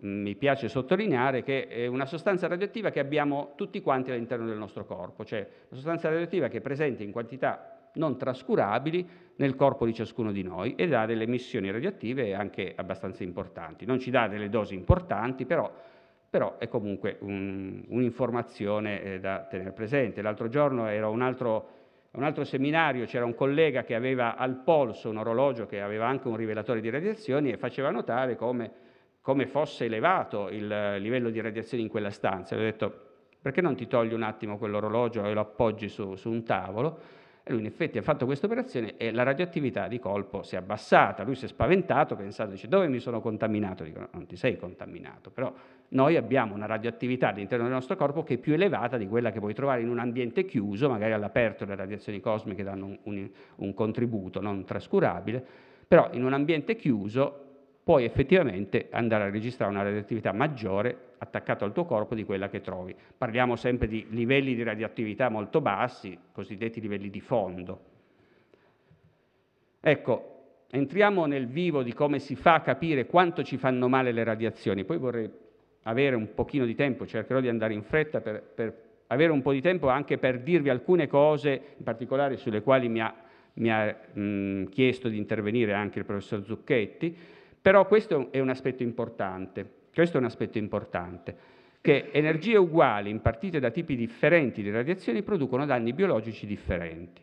mi piace sottolineare che è una sostanza radioattiva che abbiamo tutti quanti all'interno del nostro corpo, cioè una sostanza radioattiva che è presente in quantità non trascurabili nel corpo di ciascuno di noi ed ha delle emissioni radioattive anche abbastanza importanti. Non ci dà delle dosi importanti, però, però è comunque un, un'informazione eh, da tenere presente. L'altro giorno era un altro, un altro seminario, c'era un collega che aveva al polso un orologio che aveva anche un rivelatore di radiazioni e faceva notare come come fosse elevato il livello di radiazione in quella stanza. Le ho detto, perché non ti togli un attimo quell'orologio e lo appoggi su, su un tavolo? E lui in effetti ha fatto questa operazione e la radioattività di colpo si è abbassata. Lui si è spaventato pensando, dice, dove mi sono contaminato? Dico, non ti sei contaminato, però noi abbiamo una radioattività all'interno del nostro corpo che è più elevata di quella che puoi trovare in un ambiente chiuso, magari all'aperto le radiazioni cosmiche danno un, un, un contributo non trascurabile, però in un ambiente chiuso puoi effettivamente andare a registrare una radioattività maggiore attaccata al tuo corpo di quella che trovi. Parliamo sempre di livelli di radioattività molto bassi, cosiddetti livelli di fondo. Ecco, entriamo nel vivo di come si fa a capire quanto ci fanno male le radiazioni, poi vorrei avere un pochino di tempo, cercherò di andare in fretta per, per avere un po' di tempo anche per dirvi alcune cose, in particolare sulle quali mi ha, mi ha mh, chiesto di intervenire anche il professor Zucchetti, però questo è un aspetto importante, questo è un aspetto importante, che energie uguali impartite da tipi differenti di radiazioni producono danni biologici differenti.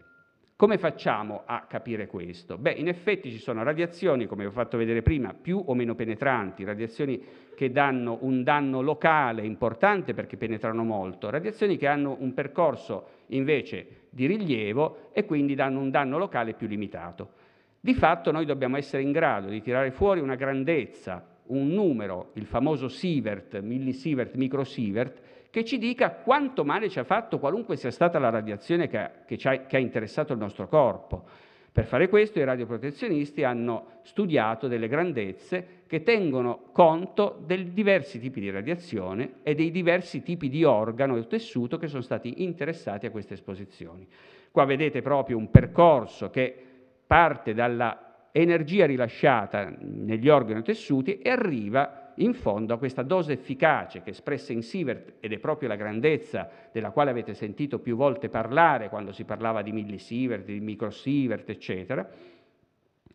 Come facciamo a capire questo? Beh, in effetti ci sono radiazioni, come vi ho fatto vedere prima, più o meno penetranti, radiazioni che danno un danno locale importante perché penetrano molto, radiazioni che hanno un percorso invece di rilievo e quindi danno un danno locale più limitato. Di fatto noi dobbiamo essere in grado di tirare fuori una grandezza, un numero, il famoso sievert, millisievert, microsievert, che ci dica quanto male ci ha fatto qualunque sia stata la radiazione che ha, che ha, che ha interessato il nostro corpo. Per fare questo i radioprotezionisti hanno studiato delle grandezze che tengono conto dei diversi tipi di radiazione e dei diversi tipi di organo e tessuto che sono stati interessati a queste esposizioni. Qua vedete proprio un percorso che parte dalla energia rilasciata negli organi o tessuti e arriva in fondo a questa dose efficace che è espressa in Sievert, ed è proprio la grandezza della quale avete sentito più volte parlare quando si parlava di millisievert, di microsievert, eccetera,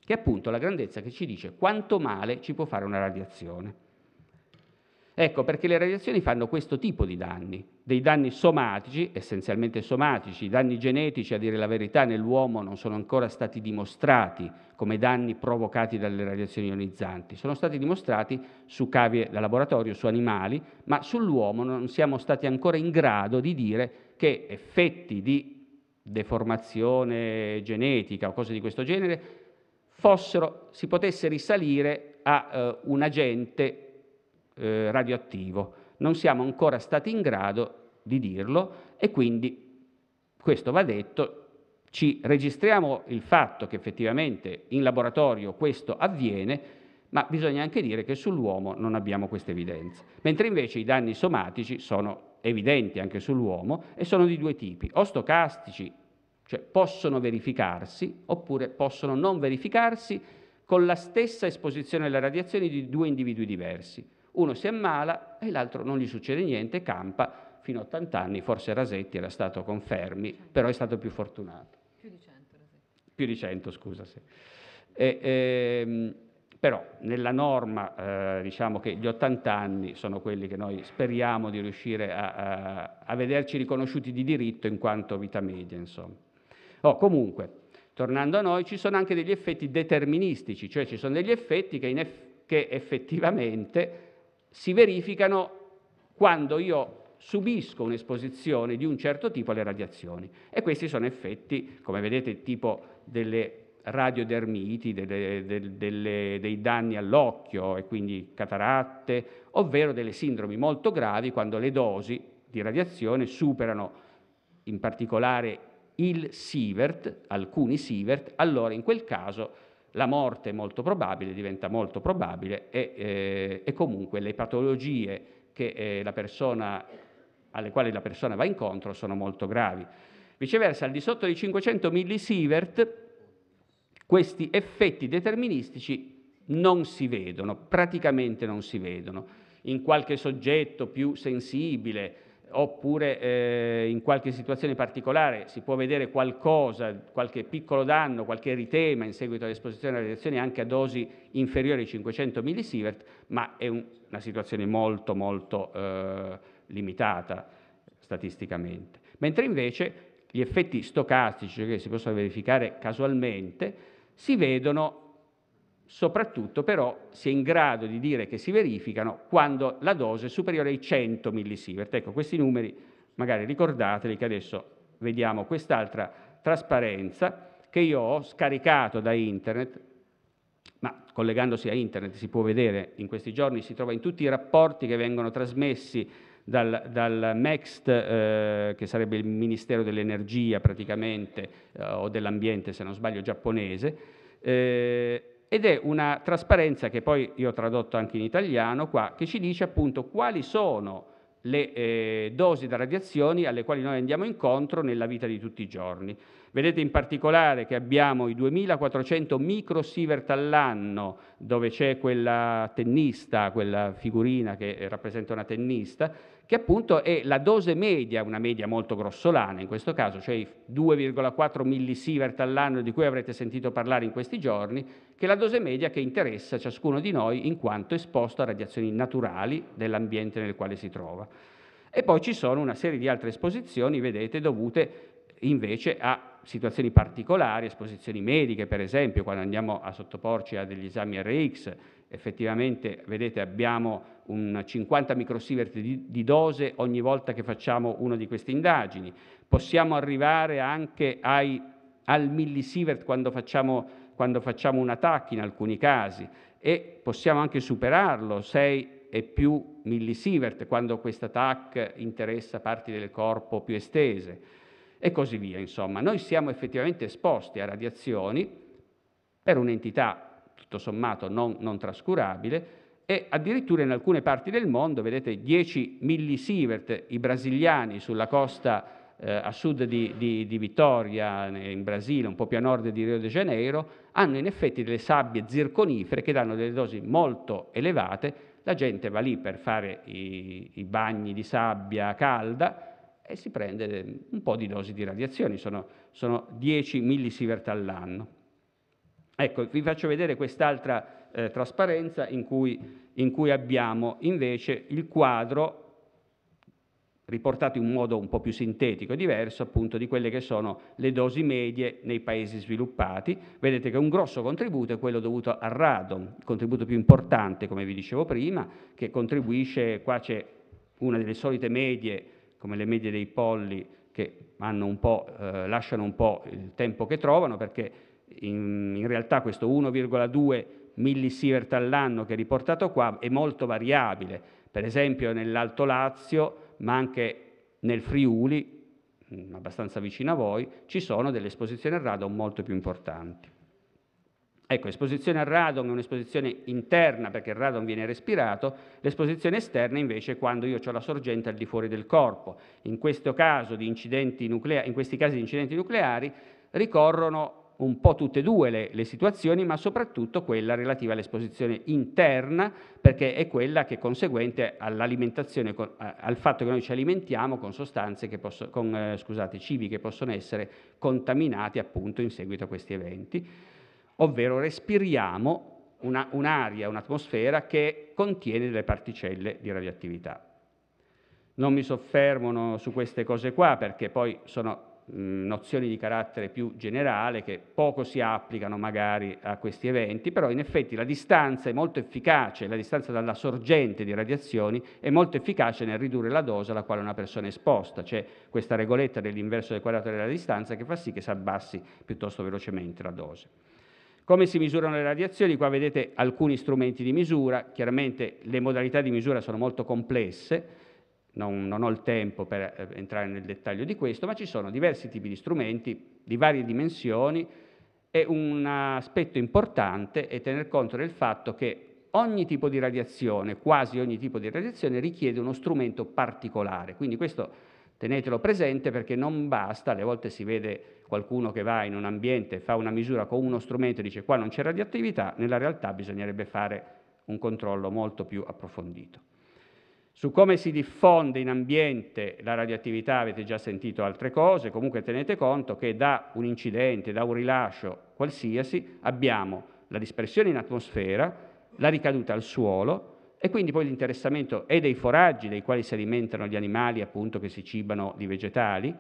che è appunto la grandezza che ci dice quanto male ci può fare una radiazione. Ecco perché le radiazioni fanno questo tipo di danni, dei danni somatici, essenzialmente somatici, i danni genetici, a dire la verità, nell'uomo non sono ancora stati dimostrati come danni provocati dalle radiazioni ionizzanti, sono stati dimostrati su cavie da laboratorio, su animali, ma sull'uomo non siamo stati ancora in grado di dire che effetti di deformazione genetica o cose di questo genere fossero, si potesse risalire a eh, un agente eh, radioattivo. Non siamo ancora stati in grado di dirlo e quindi questo va detto, ci registriamo il fatto che effettivamente in laboratorio questo avviene, ma bisogna anche dire che sull'uomo non abbiamo queste evidenze, mentre invece i danni somatici sono evidenti anche sull'uomo e sono di due tipi, o stocastici, cioè possono verificarsi, oppure possono non verificarsi con la stessa esposizione alle radiazioni di due individui diversi. Uno si ammala e l'altro non gli succede niente, campa fino a 80 anni, forse Rasetti era stato con Fermi, però è stato più fortunato. Più di 100, Rasetti. Più di 100, scusa. Sì. E, ehm, però nella norma eh, diciamo che gli 80 anni sono quelli che noi speriamo di riuscire a, a, a vederci riconosciuti di diritto in quanto vita media. Insomma. Oh, comunque, tornando a noi, ci sono anche degli effetti deterministici, cioè ci sono degli effetti che, eff- che effettivamente si verificano quando io subisco un'esposizione di un certo tipo alle radiazioni e questi sono effetti, come vedete, tipo delle radiodermiti, delle, delle, delle, dei danni all'occhio e quindi cataratte, ovvero delle sindromi molto gravi quando le dosi di radiazione superano in particolare il sievert, alcuni sievert, allora in quel caso la morte è molto probabile, diventa molto probabile e, eh, e comunque le patologie che, eh, persona, alle quali la persona va incontro sono molto gravi. Viceversa, al di sotto di 500 millisievert questi effetti deterministici non si vedono, praticamente non si vedono. In qualche soggetto più sensibile, oppure eh, in qualche situazione particolare si può vedere qualcosa, qualche piccolo danno, qualche eritema in seguito all'esposizione alla radiazione anche a dosi inferiori ai 500 millisievert, ma è un, una situazione molto molto eh, limitata statisticamente. Mentre invece gli effetti stocastici cioè che si possono verificare casualmente si vedono soprattutto però si è in grado di dire che si verificano quando la dose è superiore ai 100 millisievert. Ecco, questi numeri magari ricordateli che adesso vediamo quest'altra trasparenza che io ho scaricato da internet, ma collegandosi a internet si può vedere in questi giorni, si trova in tutti i rapporti che vengono trasmessi dal, dal MEXT, eh, che sarebbe il Ministero dell'Energia praticamente, eh, o dell'Ambiente se non sbaglio giapponese, eh, ed è una trasparenza che poi io ho tradotto anche in italiano qua, che ci dice appunto quali sono le eh, dosi da radiazioni alle quali noi andiamo incontro nella vita di tutti i giorni. Vedete in particolare che abbiamo i 2400 microsievert all'anno, dove c'è quella tennista, quella figurina che eh, rappresenta una tennista, che appunto è la dose media, una media molto grossolana in questo caso, cioè i 2,4 millisievert all'anno di cui avrete sentito parlare in questi giorni, che è la dose media che interessa ciascuno di noi in quanto esposto a radiazioni naturali dell'ambiente nel quale si trova. E poi ci sono una serie di altre esposizioni, vedete, dovute invece a situazioni particolari, esposizioni mediche per esempio, quando andiamo a sottoporci a degli esami RX, effettivamente vedete abbiamo un 50 microsievert di, di dose ogni volta che facciamo una di queste indagini. Possiamo arrivare anche ai, al millisievert quando facciamo, quando facciamo un attacco in alcuni casi e possiamo anche superarlo, 6 e più millisievert quando questa TAC interessa parti del corpo più estese e così via. Insomma, noi siamo effettivamente esposti a radiazioni per un'entità tutto sommato non, non trascurabile e addirittura in alcune parti del mondo, vedete 10 millisievert i brasiliani sulla costa eh, a sud di, di, di, Vittoria, in Brasile, un po' più a nord di Rio de Janeiro, hanno in effetti delle sabbie zirconifere che danno delle dosi molto elevate, la gente va lì per fare i, i bagni di sabbia calda e si prende eh, un po' di dosi di radiazioni, sono, sono 10 millisievert all'anno. Ecco, vi faccio vedere quest'altra eh, trasparenza in cui, in cui abbiamo invece il quadro riportato in modo un po' più sintetico e diverso appunto di quelle che sono le dosi medie nei paesi sviluppati. Vedete che un grosso contributo è quello dovuto al radon, il contributo più importante come vi dicevo prima, che contribuisce, qua c'è una delle solite medie come le medie dei polli che un eh, lasciano un po' il tempo che trovano perché in, in realtà questo 1,2 millisievert all'anno che è riportato qua è molto variabile, per esempio nell'Alto Lazio, ma anche nel Friuli, mm, abbastanza vicino a voi, ci sono delle esposizioni al radon molto più importanti. Ecco, esposizione al radon è un'esposizione interna perché il radon viene respirato, l'esposizione esterna invece è quando io ho la sorgente al di fuori del corpo. In, caso di in questi casi di incidenti nucleari ricorrono un po' tutte e due le, le, situazioni, ma soprattutto quella relativa all'esposizione interna, perché è quella che è conseguente all'alimentazione, al fatto che noi ci alimentiamo con sostanze che possono, con eh, scusate, cibi che possono essere contaminati appunto in seguito a questi eventi, ovvero respiriamo una, un'aria, un'atmosfera che contiene delle particelle di radioattività. Non mi soffermo su queste cose qua perché poi sono nozioni di carattere più generale che poco si applicano magari a questi eventi, però in effetti la distanza è molto efficace, la distanza dalla sorgente di radiazioni è molto efficace nel ridurre la dose alla quale una persona è esposta, c'è questa regoletta dell'inverso del quadrato della distanza che fa sì che si abbassi piuttosto velocemente la dose. Come si misurano le radiazioni? Qua vedete alcuni strumenti di misura, chiaramente le modalità di misura sono molto complesse, non, non ho il tempo per eh, entrare nel dettaglio di questo, ma ci sono diversi tipi di strumenti di varie dimensioni e un aspetto importante è tener conto del fatto che ogni tipo di radiazione, quasi ogni tipo di radiazione, richiede uno strumento particolare. Quindi questo tenetelo presente perché non basta, alle volte si vede qualcuno che va in un ambiente, fa una misura con uno strumento e dice qua non c'è radioattività, nella realtà bisognerebbe fare un controllo molto più approfondito. Su come si diffonde in ambiente la radioattività avete già sentito altre cose, comunque tenete conto che da un incidente, da un rilascio qualsiasi, abbiamo la dispersione in atmosfera, la ricaduta al suolo e quindi poi l'interessamento è dei foraggi dei quali si alimentano gli animali appunto che si cibano di vegetali,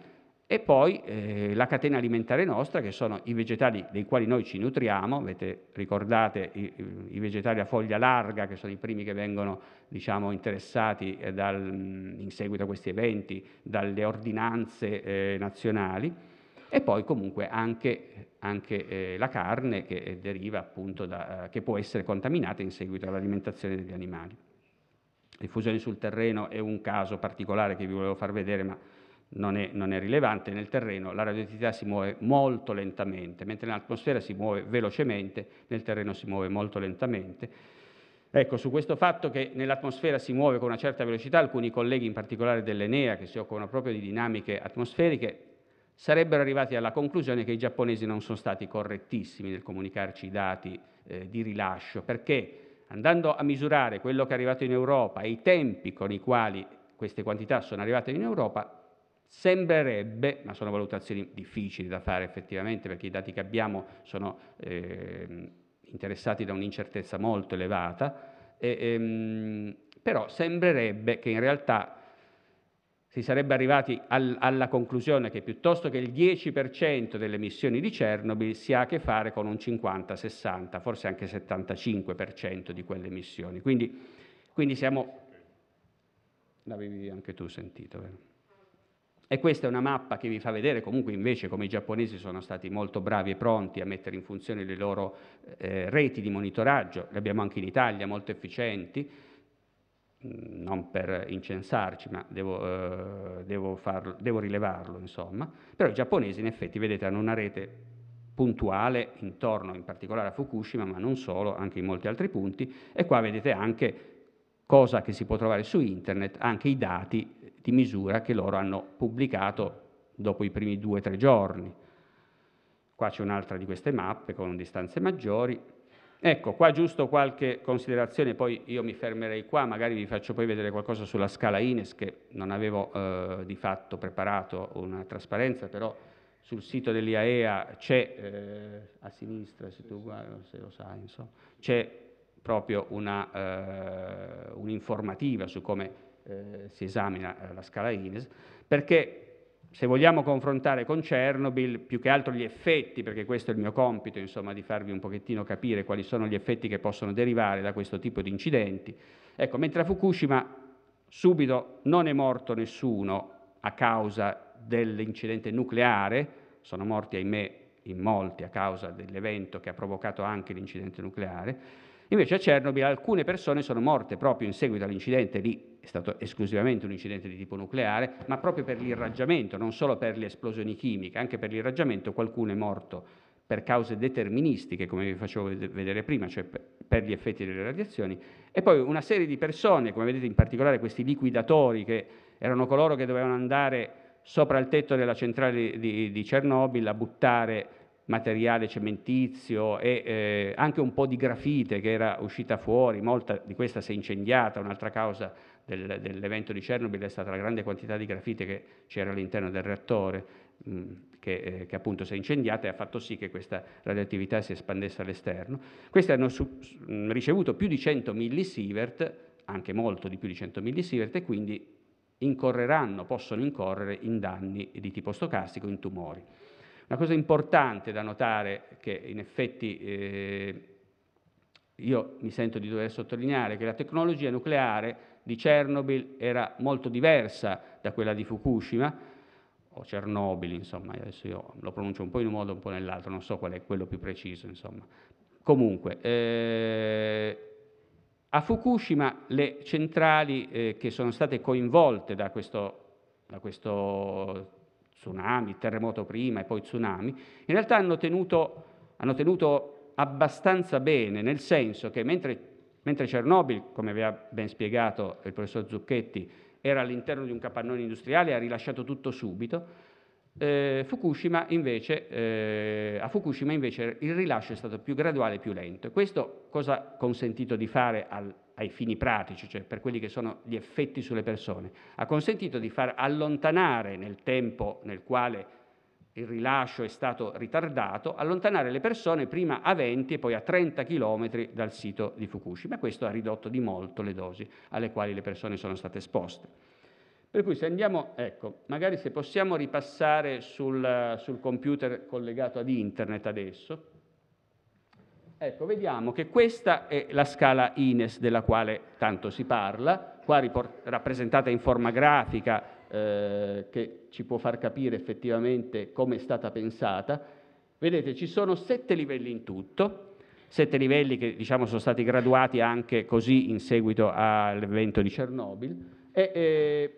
e poi eh, la catena alimentare nostra, che sono i vegetali dei quali noi ci nutriamo, avete ricordate i, i vegetali a foglia larga, che sono i primi che vengono diciamo, interessati eh, dal, in seguito a questi eventi dalle ordinanze eh, nazionali, e poi comunque anche, anche eh, la carne che eh, deriva appunto da, eh, che può essere contaminata in seguito all'alimentazione degli animali. Diffusione sul terreno è un caso particolare che vi volevo far vedere, ma non è, non è rilevante, nel terreno la radioattività si muove molto lentamente, mentre nell'atmosfera si muove velocemente, nel terreno si muove molto lentamente. Ecco, su questo fatto che nell'atmosfera si muove con una certa velocità, alcuni colleghi in particolare dell'Enea, che si occupano proprio di dinamiche atmosferiche, sarebbero arrivati alla conclusione che i giapponesi non sono stati correttissimi nel comunicarci i dati eh, di rilascio, perché andando a misurare quello che è arrivato in Europa e i tempi con i quali queste quantità sono arrivate in Europa, Sembrerebbe, ma sono valutazioni difficili da fare effettivamente perché i dati che abbiamo sono eh, interessati da un'incertezza molto elevata, e, ehm, però sembrerebbe che in realtà si sarebbe arrivati al, alla conclusione che piuttosto che il 10% delle emissioni di Chernobyl si ha a che fare con un 50, 60, forse anche 75% di quelle emissioni. Quindi, quindi siamo... L'avevi anche tu sentito, vero? E questa è una mappa che vi fa vedere comunque invece come i giapponesi sono stati molto bravi e pronti a mettere in funzione le loro eh, reti di monitoraggio, le abbiamo anche in Italia, molto efficienti, mm, non per incensarci, ma devo, eh, devo, farlo, devo rilevarlo, insomma. Però i giapponesi in effetti, vedete, hanno una rete puntuale intorno in particolare a Fukushima, ma non solo, anche in molti altri punti, e qua vedete anche cosa che si può trovare su internet, anche i dati di misura che loro hanno pubblicato dopo i primi due o tre giorni. Qua c'è un'altra di queste mappe con distanze maggiori. Ecco, qua giusto qualche considerazione, poi io mi fermerei qua, magari vi faccio poi vedere qualcosa sulla scala Ines, che non avevo eh, di fatto preparato una trasparenza, però sul sito dell'IAEA c'è, eh, a sinistra se tu guardi, se lo sai, insomma, c'è proprio eh, un'informativa eh, un su come eh, si esamina eh, la scala Ines, perché se vogliamo confrontare con Chernobyl, più che altro gli effetti, perché questo è il mio compito, insomma, di farvi un pochettino capire quali sono gli effetti che possono derivare da questo tipo di incidenti. Ecco, mentre a Fukushima subito non è morto nessuno a causa dell'incidente nucleare, sono morti ahimè in molti a causa dell'evento che ha provocato anche l'incidente nucleare, invece a Chernobyl alcune persone sono morte proprio in seguito all'incidente lì è stato esclusivamente un incidente di tipo nucleare, ma proprio per l'irraggiamento, non solo per le esplosioni chimiche, anche per l'irraggiamento qualcuno è morto per cause deterministiche, come vi facevo vedere prima, cioè per gli effetti delle radiazioni, e poi una serie di persone, come vedete in particolare questi liquidatori, che erano coloro che dovevano andare sopra il tetto della centrale di, di Chernobyl a buttare materiale cementizio e eh, anche un po' di grafite che era uscita fuori, molta di questa si è incendiata, un'altra causa del, dell'evento di Chernobyl è stata la grande quantità di grafite che c'era all'interno del reattore, che, eh, che, appunto si è incendiata e ha fatto sì che questa radioattività si espandesse all'esterno. Queste hanno su, ricevuto più di 100 millisievert, anche molto di più di 100 millisievert, e quindi incorreranno, possono incorrere in danni di tipo stocastico, in tumori. Una cosa importante da notare, che in effetti eh, io mi sento di dover sottolineare, è che la tecnologia nucleare di Chernobyl era molto diversa da quella di Fukushima, o Chernobyl, insomma, adesso io lo pronuncio un po' in un modo, un po' nell'altro, non so qual è quello più preciso, insomma. Comunque, eh, a Fukushima le centrali eh, che sono state coinvolte da questo, da questo tsunami, terremoto prima e poi tsunami, in realtà hanno tenuto, hanno tenuto abbastanza bene, nel senso che mentre Mentre Chernobyl, come aveva ben spiegato il professor Zucchetti, era all'interno di un capannone industriale e ha rilasciato tutto subito, eh, Fukushima invece, eh, a Fukushima invece il rilascio è stato più graduale e più lento. questo cosa ha consentito di fare al, ai fini pratici, cioè per quelli che sono gli effetti sulle persone? Ha consentito di far allontanare nel tempo nel quale il rilascio è stato ritardato, allontanare le persone prima a 20 e poi a 30 km dal sito di Fukushima. Questo ha ridotto di molto le dosi alle quali le persone sono state esposte. Per cui se andiamo, ecco, magari se possiamo ripassare sul, sul computer collegato ad internet adesso, ecco, vediamo che questa è la scala INES della quale tanto si parla, qua rappresentata in forma grafica eh, che ci può far capire effettivamente come è stata pensata. Vedete, ci sono sette livelli in tutto, sette livelli che diciamo, sono stati graduati anche così in seguito all'evento di Chernobyl. E, eh,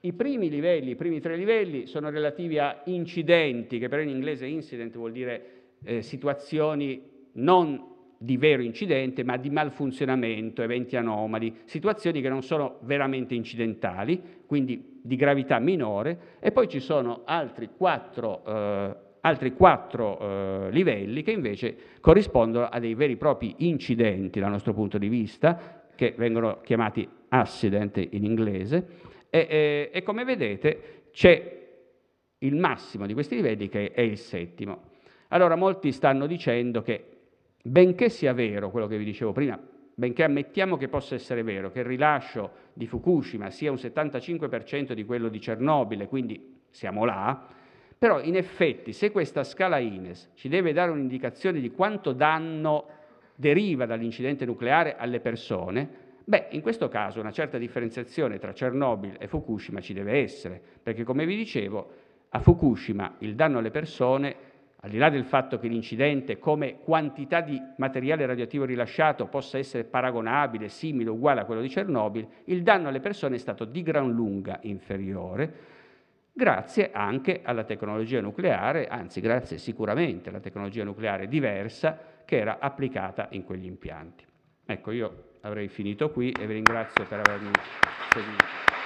i primi livelli, i primi tre livelli sono relativi a incidenti, che però in inglese incident vuol dire eh, situazioni non di vero incidente, ma di malfunzionamento, eventi anomali, situazioni che non sono veramente incidentali, quindi di gravità minore, e poi ci sono altri quattro, eh, altri quattro eh, livelli che invece corrispondono a dei veri e propri incidenti dal nostro punto di vista, che vengono chiamati accident in inglese, e, e, e come vedete c'è il massimo di questi livelli che è il settimo. Allora molti stanno dicendo che benché sia vero quello che vi dicevo prima, benché ammettiamo che possa essere vero, che il rilascio di Fukushima sia un 75% di quello di Cernobile, quindi siamo là, però in effetti se questa scala INES ci deve dare un'indicazione di quanto danno deriva dall'incidente nucleare alle persone, beh, in questo caso una certa differenziazione tra Cernobile e Fukushima ci deve essere, perché come vi dicevo, a Fukushima il danno alle persone è al di là del fatto che l'incidente come quantità di materiale radioattivo rilasciato possa essere paragonabile, simile, uguale a quello di Chernobyl, il danno alle persone è stato di gran lunga inferiore, grazie anche alla tecnologia nucleare, anzi grazie sicuramente alla tecnologia nucleare diversa che era applicata in quegli impianti. Ecco, io avrei finito qui e vi ringrazio per avermi seguito.